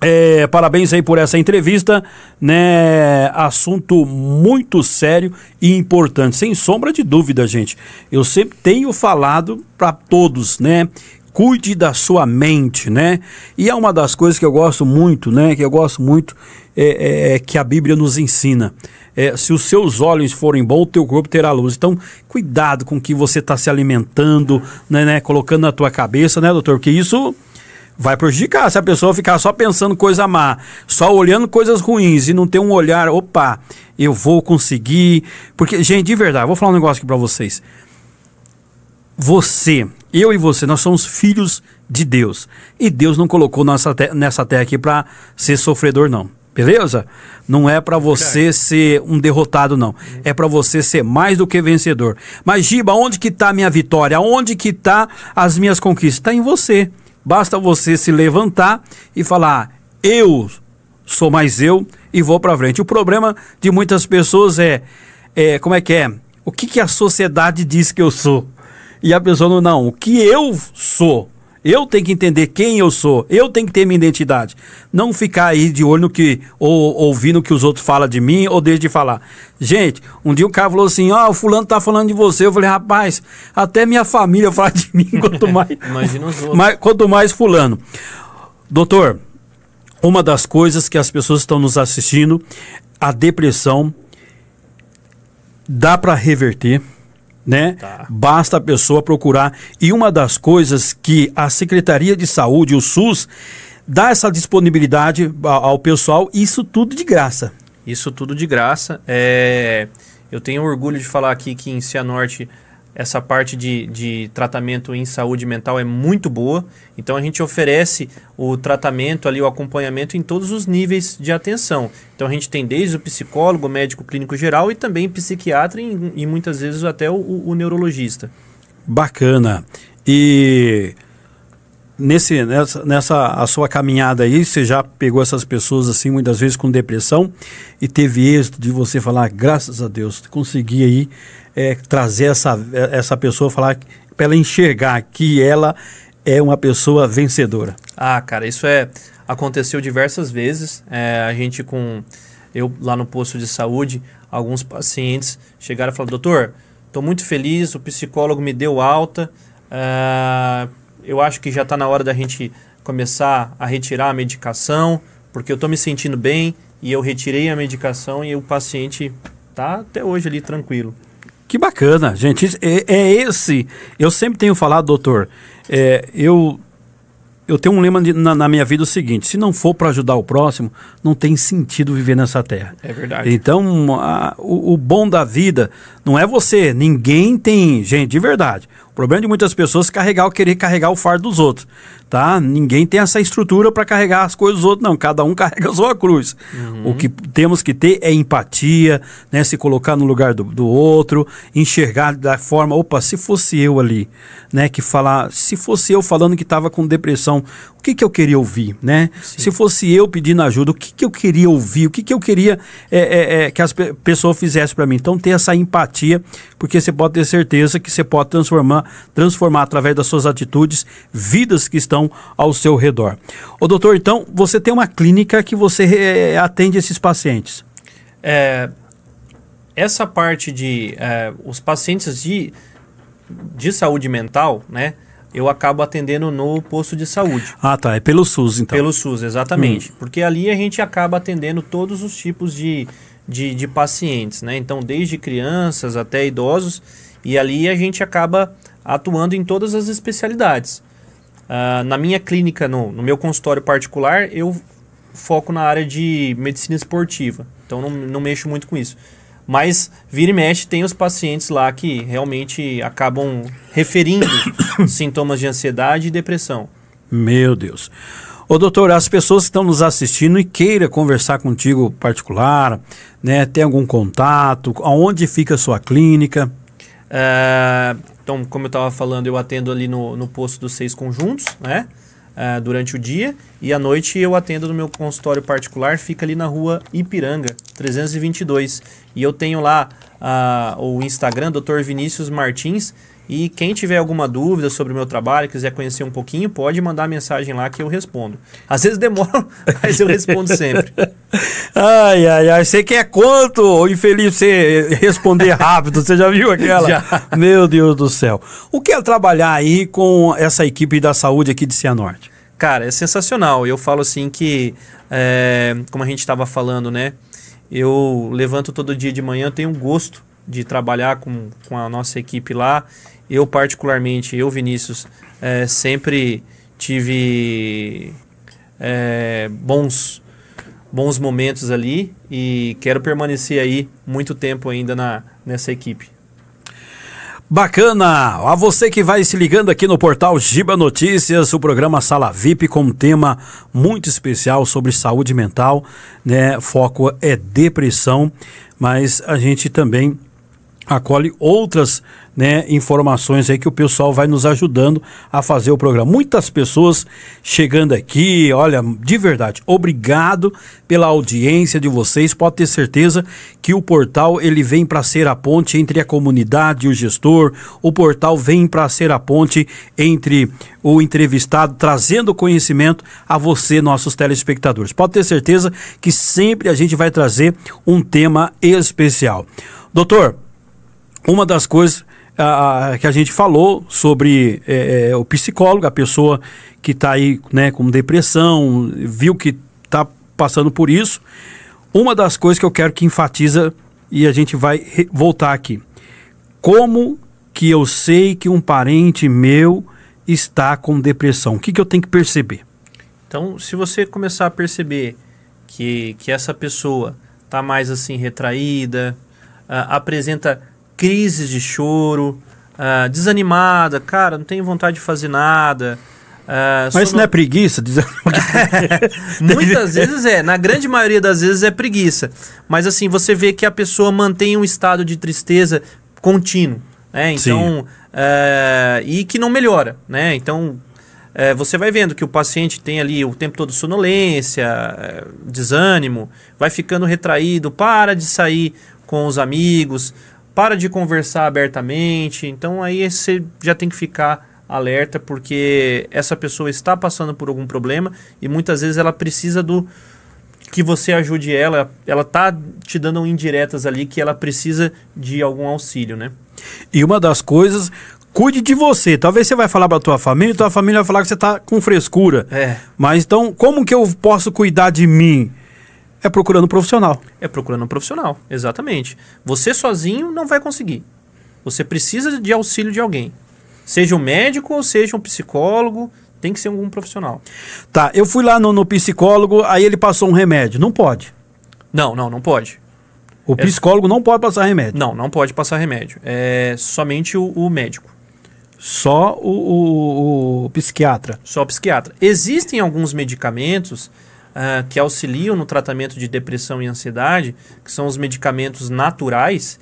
Speaker 1: é, parabéns aí por essa entrevista, né? Assunto muito sério e importante, sem sombra de dúvida, gente. Eu sempre tenho falado para todos, né? Cuide da sua mente, né? E é uma das coisas que eu gosto muito, né? Que eu gosto muito é, é, é que a Bíblia nos ensina. É, se os seus olhos forem bons, o teu corpo terá luz. Então, cuidado com o que você está se alimentando, né, né? Colocando na tua cabeça, né, doutor? Porque isso vai prejudicar. Se a pessoa ficar só pensando coisa má, só olhando coisas ruins e não ter um olhar, opa, eu vou conseguir. Porque, gente, de verdade, vou falar um negócio aqui para vocês. Você, eu e você, nós somos filhos de Deus. E Deus não colocou nossa te nessa terra aqui para ser sofredor, não. Beleza? Não é para você ser um derrotado, não. É para você ser mais do que vencedor. Mas, Giba, onde que tá a minha vitória? Onde que tá as minhas conquistas? Está em você. Basta você se levantar e falar: eu sou mais eu e vou para frente. O problema de muitas pessoas é, é como é que é? O que, que a sociedade diz que eu sou? E a pessoa não, não, o que eu sou. Eu tenho que entender quem eu sou. Eu tenho que ter minha identidade. Não ficar aí de olho no que. Ou ouvindo o que os outros falam de mim, ou desde de falar. Gente, um dia o cara falou assim: Ó, oh, ah, o fulano tá falando de você. Eu falei, rapaz, até minha família fala de mim, quanto mais. Imagina os outros. Mais, quanto mais fulano. Doutor, uma das coisas que as pessoas estão nos assistindo, a depressão dá para reverter né? Tá. Basta a pessoa procurar. E uma das coisas que a Secretaria de Saúde, o SUS, dá essa disponibilidade ao pessoal, isso tudo de graça.
Speaker 2: Isso tudo de graça. É... Eu tenho orgulho de falar aqui que em Cianorte Norte essa parte de, de tratamento em saúde mental é muito boa. Então a gente oferece o tratamento ali, o acompanhamento em todos os níveis de atenção. Então a gente tem desde o psicólogo, médico clínico geral e também psiquiatra e, e muitas vezes até o, o neurologista.
Speaker 1: Bacana. E nesse, nessa, nessa a sua caminhada aí, você já pegou essas pessoas assim muitas vezes com depressão e teve êxito de você falar, graças a Deus, consegui aí é, trazer essa, essa pessoa, falar para ela enxergar que ela é uma pessoa vencedora?
Speaker 2: Ah, cara, isso é aconteceu diversas vezes. É, a gente com eu lá no posto de saúde, alguns pacientes chegaram e falaram: doutor, estou muito feliz, o psicólogo me deu alta. É, eu acho que já está na hora da gente começar a retirar a medicação, porque eu estou me sentindo bem e eu retirei a medicação e o paciente está até hoje ali tranquilo.
Speaker 1: Que bacana, gente. É, é esse. Eu sempre tenho falado, doutor, é, eu eu tenho um lema de, na, na, minha vida o seguinte: se não for para ajudar o próximo, não tem sentido viver nessa terra. É verdade. Então, a, o, o, bom da vida não é você. Ninguém tem, gente, de verdade problema de muitas pessoas carregar ou querer carregar o fardo dos outros, tá? Ninguém tem essa estrutura para carregar as coisas dos outros, não. Cada um carrega a sua cruz. Uhum. O que temos que ter é empatia, né? Se colocar no lugar do, do outro, enxergar da forma, opa, se fosse eu ali, né? Que falar, se fosse eu falando que estava com depressão, o que, que eu queria ouvir, né? Sim. Se fosse eu pedindo ajuda, o que, que eu queria ouvir, o que, que eu queria é, é, é, que as pessoas fizessem para mim. Então, ter essa empatia, porque você pode ter certeza que você pode transformar, transformar através das suas atitudes, vidas que estão ao seu redor. O doutor, então, você tem uma clínica que você é, atende esses pacientes? É, essa parte de é, os pacientes de,
Speaker 2: de saúde mental, né? eu acabo atendendo no posto de saúde.
Speaker 1: Ah, tá. É pelo SUS, então. Pelo SUS, exatamente. Hum.
Speaker 2: Porque ali a gente acaba atendendo todos os tipos de, de, de, pacientes, né? Então, desde crianças até idosos. E ali a gente acaba atuando em todas as especialidades. Uh, na minha clínica, no, no meu consultório particular, eu foco na área de medicina esportiva. Então, não, não mexo muito com isso. Mas vira e mexe tem os pacientes lá que realmente acabam referindo sintomas de ansiedade e depressão.
Speaker 1: Meu Deus. Ô doutor, as pessoas que estão nos assistindo e queira conversar contigo particular, né? Tem algum contato? Aonde fica a sua clínica? Uh,
Speaker 2: então, como eu estava falando, eu atendo ali no, no posto dos seis conjuntos, né? uh, durante o dia e à noite eu atendo no meu consultório particular, fica ali na rua Ipiranga, 322. E eu tenho lá uh, o Instagram, Dr. Vinícius Martins, e quem tiver alguma dúvida sobre o meu trabalho, quiser conhecer um pouquinho, pode mandar mensagem lá que eu respondo.
Speaker 1: Às vezes demora, mas eu respondo sempre. ai, ai, ai. Você quer quanto, infeliz, você responder rápido? Você já viu aquela? Já. Meu Deus do céu. O que é trabalhar aí com essa equipe da saúde aqui de Cianorte? Cara,
Speaker 2: é sensacional. Eu falo assim que, é, como a gente estava falando, né? Eu levanto todo dia de manhã, tenho um gosto de trabalhar com, com a nossa equipe lá eu, particularmente, eu, Vinícius, é, sempre tive é, bons, bons momentos ali e quero permanecer aí muito tempo ainda na, nessa equipe.
Speaker 1: Bacana! A você que vai se ligando aqui no portal Giba Notícias, o programa Sala VIP com um tema muito especial sobre saúde mental, né? Foco é depressão, mas a gente também acolhe outras né, informações aí que o pessoal vai nos ajudando a fazer o programa. Muitas pessoas chegando aqui, olha, de verdade, obrigado pela audiência de vocês. Pode ter certeza que o portal ele vem para ser a ponte entre a comunidade e o gestor. O portal vem para ser a ponte entre o entrevistado, trazendo conhecimento a você, nossos telespectadores. Pode ter certeza que sempre a gente vai trazer um tema especial. Doutor, uma das coisas a, a, que a gente falou sobre é, é o psicólogo, a pessoa que está aí né, com depressão, viu que está passando por isso. Uma das coisas que eu quero que enfatiza e a gente vai voltar aqui. Como que eu sei que um parente meu está com depressão? O que, que eu tenho que perceber?
Speaker 2: Então, se você começar a perceber que, que essa pessoa está mais assim retraída, uh, apresenta crises de choro, uh, desanimada, cara, não tenho vontade de fazer nada. Uh, Mas isso não... é preguiça? Muitas vezes é, na grande maioria das vezes é preguiça. Mas assim, você vê que a pessoa mantém um estado de tristeza contínuo, né? Então, uh, e que não melhora, né? Então, uh, você vai vendo que o paciente tem ali o tempo todo sonolência, eh, desânimo, vai ficando retraído, para de sair com os amigos, para de conversar abertamente. Então aí você já tem que ficar alerta porque essa pessoa está passando por algum problema e muitas vezes ela precisa do que você ajude ela, ela está
Speaker 1: te dando indiretas ali que ela precisa de algum auxílio, né? E uma das coisas, cuide de você. Talvez você vai falar para tua família, tua família vai falar que você tá com frescura. É. Mas então, como que eu posso cuidar de mim? É procurando um profissional.
Speaker 2: É procurando um profissional, exatamente. Você sozinho não vai conseguir. Você precisa de auxílio de alguém. Seja um médico ou seja um psicólogo, tem que ser algum profissional.
Speaker 1: Tá, eu fui lá no, no psicólogo, aí ele passou um remédio. Não pode.
Speaker 2: Não, não, não pode.
Speaker 1: O é... psicólogo não pode passar remédio.
Speaker 2: Não, não pode passar remédio. É somente o, o médico.
Speaker 1: Só o, o, o psiquiatra.
Speaker 2: Só o psiquiatra. Existem alguns medicamentos ah, que auxiliam no tratamento de depressão e ansiedade, que são os medicamentos naturais,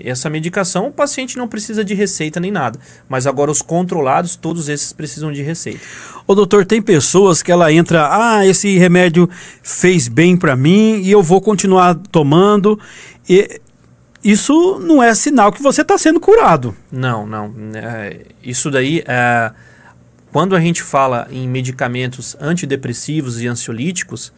Speaker 2: essa medicação o paciente não precisa de receita nem nada. Mas agora os controlados, todos esses precisam de receita.
Speaker 1: O doutor, tem pessoas que ela entra, ah, esse remédio fez bem para mim e eu vou continuar tomando. E isso não é sinal que você está sendo curado. Não,
Speaker 2: não. É, isso daí é quando a gente fala em medicamentos antidepressivos e ansiolíticos,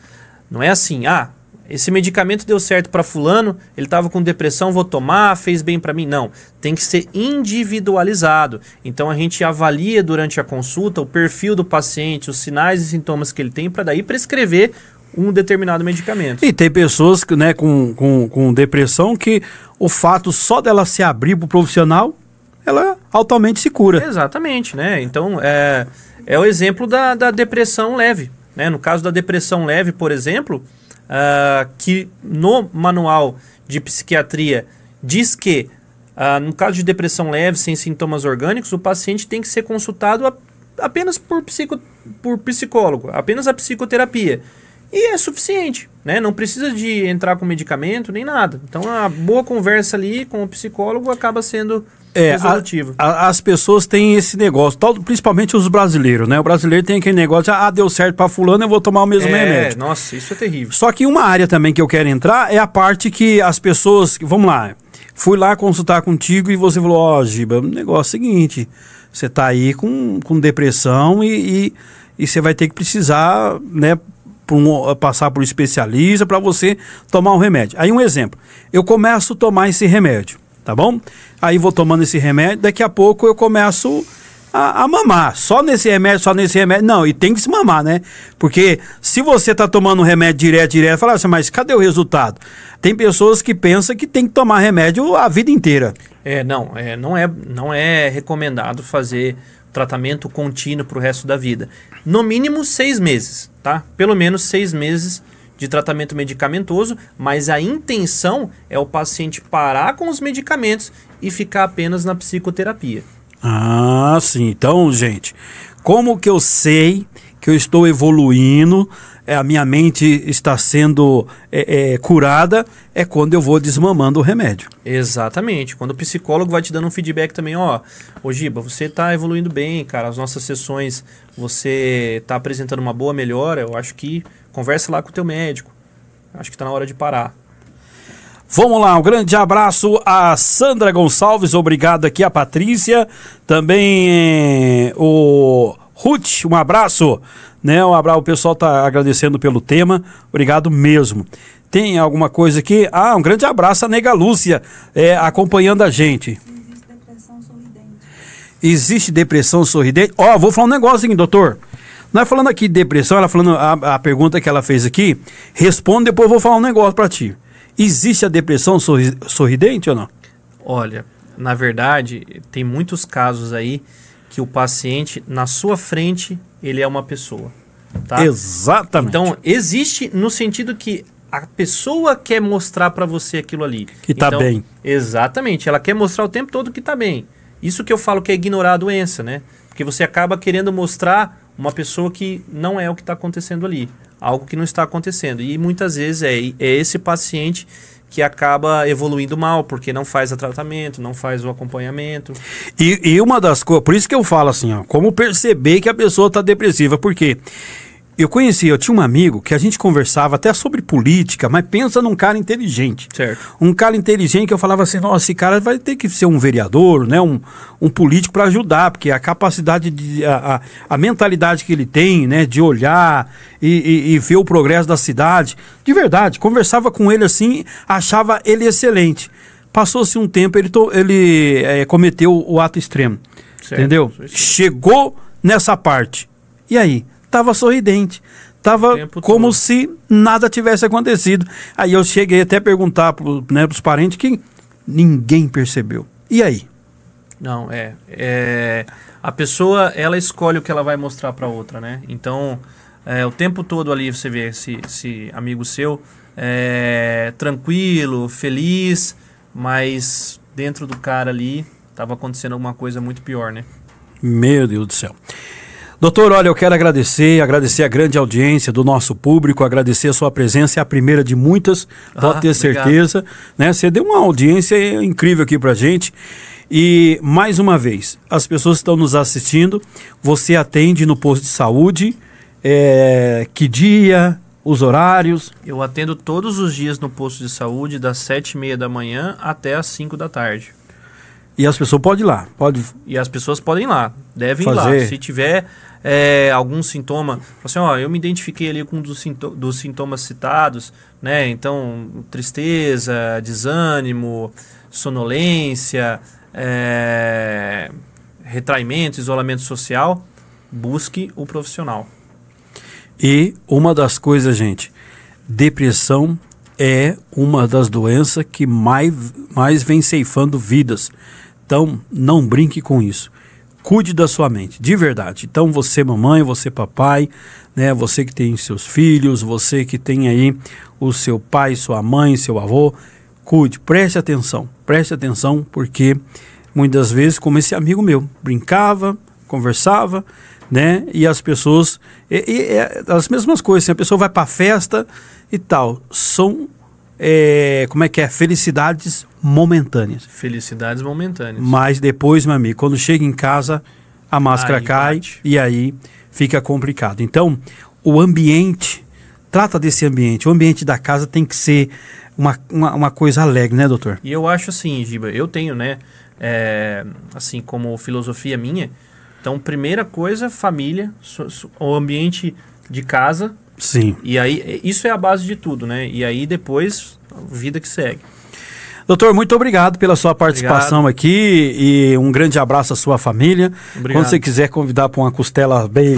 Speaker 2: não é assim, ah, esse medicamento deu certo para fulano, ele estava com depressão, vou tomar, fez bem para mim. Não, tem que ser individualizado. Então a gente avalia durante a consulta o perfil do paciente, os sinais e
Speaker 1: sintomas que ele tem para daí prescrever um determinado medicamento. E tem pessoas que, né, com, com, com depressão que o fato só dela se abrir para o profissional ela altamente se cura.
Speaker 2: Exatamente, né? Então, é, é o exemplo da, da depressão leve. Né? No caso da depressão leve, por exemplo, uh, que no manual de psiquiatria diz que, uh, no caso de depressão leve, sem sintomas orgânicos, o paciente tem que ser consultado a, apenas por, psico, por psicólogo, apenas a psicoterapia. E é suficiente, né? Não precisa de entrar com medicamento nem nada. Então a boa conversa ali com o psicólogo acaba sendo
Speaker 1: é, a, a, as pessoas têm esse negócio, tal, principalmente os brasileiros, né? O brasileiro tem aquele negócio, ah, deu certo para fulano, eu vou tomar o mesmo é, remédio.
Speaker 2: Nossa, isso é terrível.
Speaker 1: Só que uma área também que eu quero entrar é a parte que as pessoas, vamos lá, fui lá consultar contigo e você falou, ó, oh, Giba, o negócio é o seguinte, você tá aí com, com depressão e, e, e você vai ter que precisar, né, um, passar por um especialista para você tomar um remédio. Aí um exemplo, eu começo a tomar esse remédio, tá bom? aí vou tomando esse remédio, daqui a pouco eu começo a, a, mamar. Só nesse remédio, só nesse remédio. Não, e tem que se mamar, né? Porque se você tá tomando um remédio direto, direto, fala assim, mas cadê o resultado? Tem pessoas que pensam que tem que tomar remédio a vida inteira.
Speaker 2: É, não, é, não, é, não é recomendado fazer tratamento contínuo para o resto da vida. No mínimo seis meses, tá? Pelo menos seis meses de tratamento medicamentoso, mas a intenção é o paciente parar com os medicamentos e ficar apenas na psicoterapia.
Speaker 1: Ah, sim. Então, gente, como que eu sei que eu estou evoluindo é, a minha mente está sendo é, é, curada, é quando eu vou desmamando o remédio. Exatamente. Quando o psicólogo vai te dando um feedback também, ó,
Speaker 2: ô Giba, você está evoluindo bem, cara, as nossas sessões, você está apresentando uma boa melhora, eu acho que conversa lá com o teu médico. Acho que está na hora de parar.
Speaker 1: Vamos lá, um grande abraço a Sandra Gonçalves, obrigado aqui a Patrícia, também eh, o Ruth, um abraço. Né, um abraço, o pessoal está agradecendo pelo tema. Obrigado mesmo. Tem alguma coisa aqui? Ah, um grande abraço à Nega Lúcia, é, acompanhando a gente. Existe depressão sorridente. Existe depressão sorridente? Ó, oh, vou falar um negócio aqui, doutor. Não é falando aqui de depressão, ela falando a, a pergunta que ela fez aqui, responde, depois vou falar um negócio para ti. Existe a depressão sorri sorridente ou não?
Speaker 2: Olha, na verdade, tem muitos casos aí que o paciente na sua frente ele é uma pessoa. Tá? Exatamente. Então existe no sentido que a pessoa quer mostrar para você aquilo ali. Que está então, bem. Exatamente. Ela quer mostrar o tempo todo que está bem. Isso que eu falo que é ignorar a doença, né? Porque você acaba querendo mostrar uma pessoa que não é o que está acontecendo ali. Algo que não está acontecendo. E muitas vezes é, é esse paciente que acaba evoluindo mal, porque não faz o tratamento, não faz o acompanhamento.
Speaker 1: E, e uma das coisas, por isso que eu falo assim, ó, como perceber que a pessoa está depressiva, porque quê? Eu conhecia, eu tinha um amigo que a gente conversava até sobre política, mas pensa num cara inteligente. Certo. Um cara inteligente que eu falava assim, nossa, esse cara vai ter que ser um vereador, né? Um, um político para ajudar, porque a capacidade, de, a, a, a, mentalidade que ele tem, né? De olhar e, e, e ver o progresso da cidade. De verdade, conversava com ele assim, achava ele excelente. Passou-se um tempo, ele, to, ele é, cometeu o ato extremo. Certo. Entendeu? Certo. É Chegou nessa parte. E aí? estava sorridente. Tava como todo. se nada tivesse acontecido. Aí eu cheguei até a perguntar para né, os parentes que ninguém percebeu. E aí?
Speaker 2: Não, é, é, A pessoa, ela escolhe o que ela vai mostrar para outra, né? Então, é, o tempo todo ali você vê esse, esse amigo seu é, tranquilo, feliz, mas dentro do cara ali estava acontecendo alguma coisa muito pior, né?
Speaker 1: Meu Deus do céu. Doutor, olha, eu quero agradecer, agradecer a grande audiência do nosso público, agradecer a sua presença, é a primeira de muitas, ah, pode ter certeza. Né? Você deu uma audiência incrível aqui a gente. E, mais uma vez, as pessoas estão nos assistindo, você atende no posto de saúde, é, que dia, os horários? Eu atendo todos os dias no posto de saúde,
Speaker 2: das sete e meia da manhã até as cinco da tarde.
Speaker 1: E as pessoas podem ir lá? Pode...
Speaker 2: E as pessoas podem ir lá, devem fazer... ir lá. Se tiver é, algum sintoma, assim, ó, eu me identifiquei ali com um dos, sintoma, dos sintomas citados, né? Então, tristeza, desânimo, sonolência, é, retraimento, isolamento social, busque o profissional.
Speaker 1: E uma das coisas, gente, depressão é uma das doenças que mais, mais vem ceifando vidas. Então, não brinque com isso cuide da sua mente, de verdade. Então você mamãe, você papai, né, você que tem seus filhos, você que tem aí o seu pai, sua mãe, seu avô, cuide, preste atenção. Preste atenção porque muitas vezes, como esse amigo meu, brincava, conversava, né? E as pessoas e, e as mesmas coisas, assim, a pessoa vai para festa e tal, são é, como é que é? Felicidades momentâneas. Felicidades momentâneas. Mas depois, meu amigo, quando chega em casa, a máscara aí cai bate. e aí fica complicado. Então, o ambiente, trata desse ambiente. O ambiente da casa tem que ser uma, uma, uma coisa alegre, né, doutor?
Speaker 2: E eu acho assim, Giba, eu tenho, né, é, assim, como filosofia minha, então, primeira coisa, família, so, so, o ambiente de casa, Sim. E aí, isso é a base de tudo, né? E aí depois, vida que segue.
Speaker 1: Doutor, muito obrigado pela sua participação obrigado. aqui e um grande abraço à sua família. Obrigado. Quando você quiser convidar para uma costela bem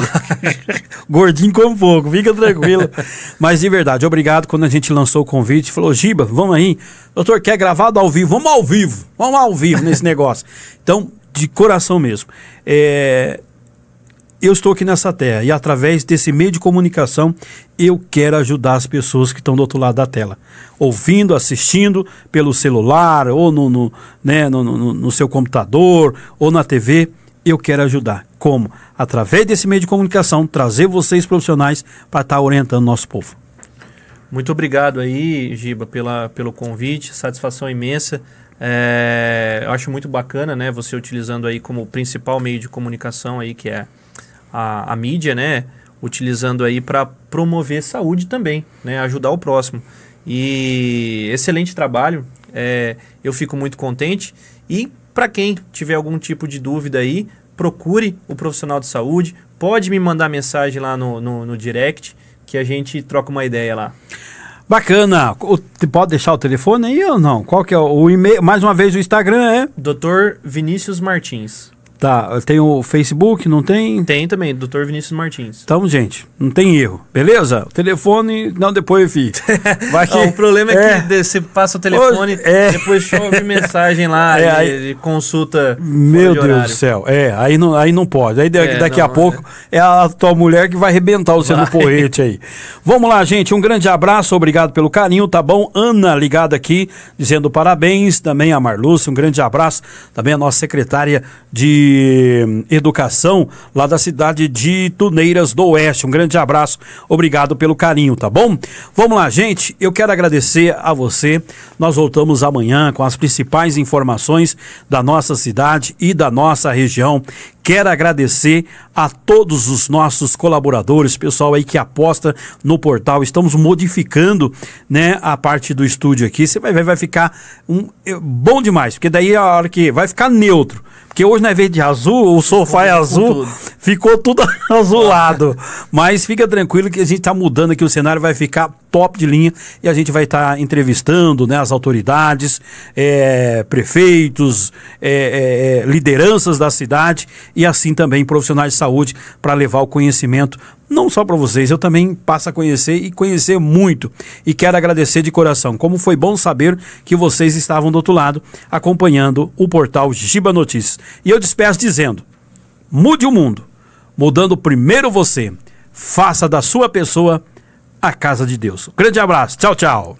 Speaker 1: gordinho como fogo fica tranquilo. Mas de verdade, obrigado quando a gente lançou o convite, falou: "Giba, vamos aí. Doutor, quer gravado ao vivo? Vamos ao vivo. Vamos ao vivo nesse negócio". Então, de coração mesmo. É, eu estou aqui nessa terra e através desse meio de comunicação eu quero ajudar as pessoas que estão do outro lado da tela, ouvindo, assistindo pelo celular ou no, no né, no, no, no seu computador ou na TV. Eu quero ajudar. Como? Através desse meio de comunicação, trazer vocês profissionais para estar tá orientando nosso povo.
Speaker 2: Muito obrigado aí, Giba, pela, pelo convite, satisfação imensa. É, eu acho muito bacana, né, você utilizando aí como principal meio de comunicação aí que é a, a mídia, né? Utilizando aí para promover saúde também, né? Ajudar o próximo. E excelente trabalho, é, eu fico muito contente. E para quem tiver algum tipo de dúvida aí, procure o profissional de saúde, pode me mandar mensagem lá no, no, no direct que a gente troca uma ideia lá.
Speaker 1: Bacana. O, pode deixar o telefone aí ou não? Qual que é o, o e-mail? Mais uma vez o Instagram é? Dr. Vinícius Martins. Tá, tem o Facebook, não tem?
Speaker 2: Tem também, Dr. Vinícius Martins.
Speaker 1: Então, gente, não tem erro. Beleza? O telefone, não, depois, filho. Vai que... o problema é, que é. você passa o telefone, é. depois chove mensagem lá, é, aí... e, consulta. Meu Deus horário. do céu. É, aí não, aí não pode. Aí é, daqui não, a pouco é. a tua mulher que vai arrebentar você vai. no porrete aí. Vamos lá, gente. Um grande abraço, obrigado pelo carinho, tá bom? Ana ligada aqui, dizendo parabéns. Também a Marluce, um grande abraço. Também a nossa secretária de Educação, lá da cidade de Tuneiras do Oeste. Um grande abraço, obrigado pelo carinho, tá bom? Vamos lá, gente, eu quero agradecer a você. Nós voltamos amanhã com as principais informações da nossa cidade e da nossa região. Quero agradecer a todos os nossos colaboradores, pessoal aí que aposta no portal. Estamos modificando, né, a parte do estúdio aqui. Você vai ver, vai ficar um, eh, bom demais, porque daí a hora que vai ficar neutro. Porque hoje não é verde azul, o sofá é azul, tudo. ficou tudo azulado. Mas fica tranquilo que a gente está mudando aqui o cenário, vai ficar top de linha e a gente vai estar tá entrevistando né, as autoridades, é, prefeitos, é, é, lideranças da cidade e assim também profissionais de saúde para levar o conhecimento não só para vocês, eu também passo a conhecer e conhecer muito. E quero agradecer de coração. Como foi bom saber que vocês estavam do outro lado acompanhando o portal Giba Notícias. E eu despeço dizendo: mude o mundo, mudando primeiro você. Faça da sua pessoa a casa de Deus. grande abraço. Tchau, tchau.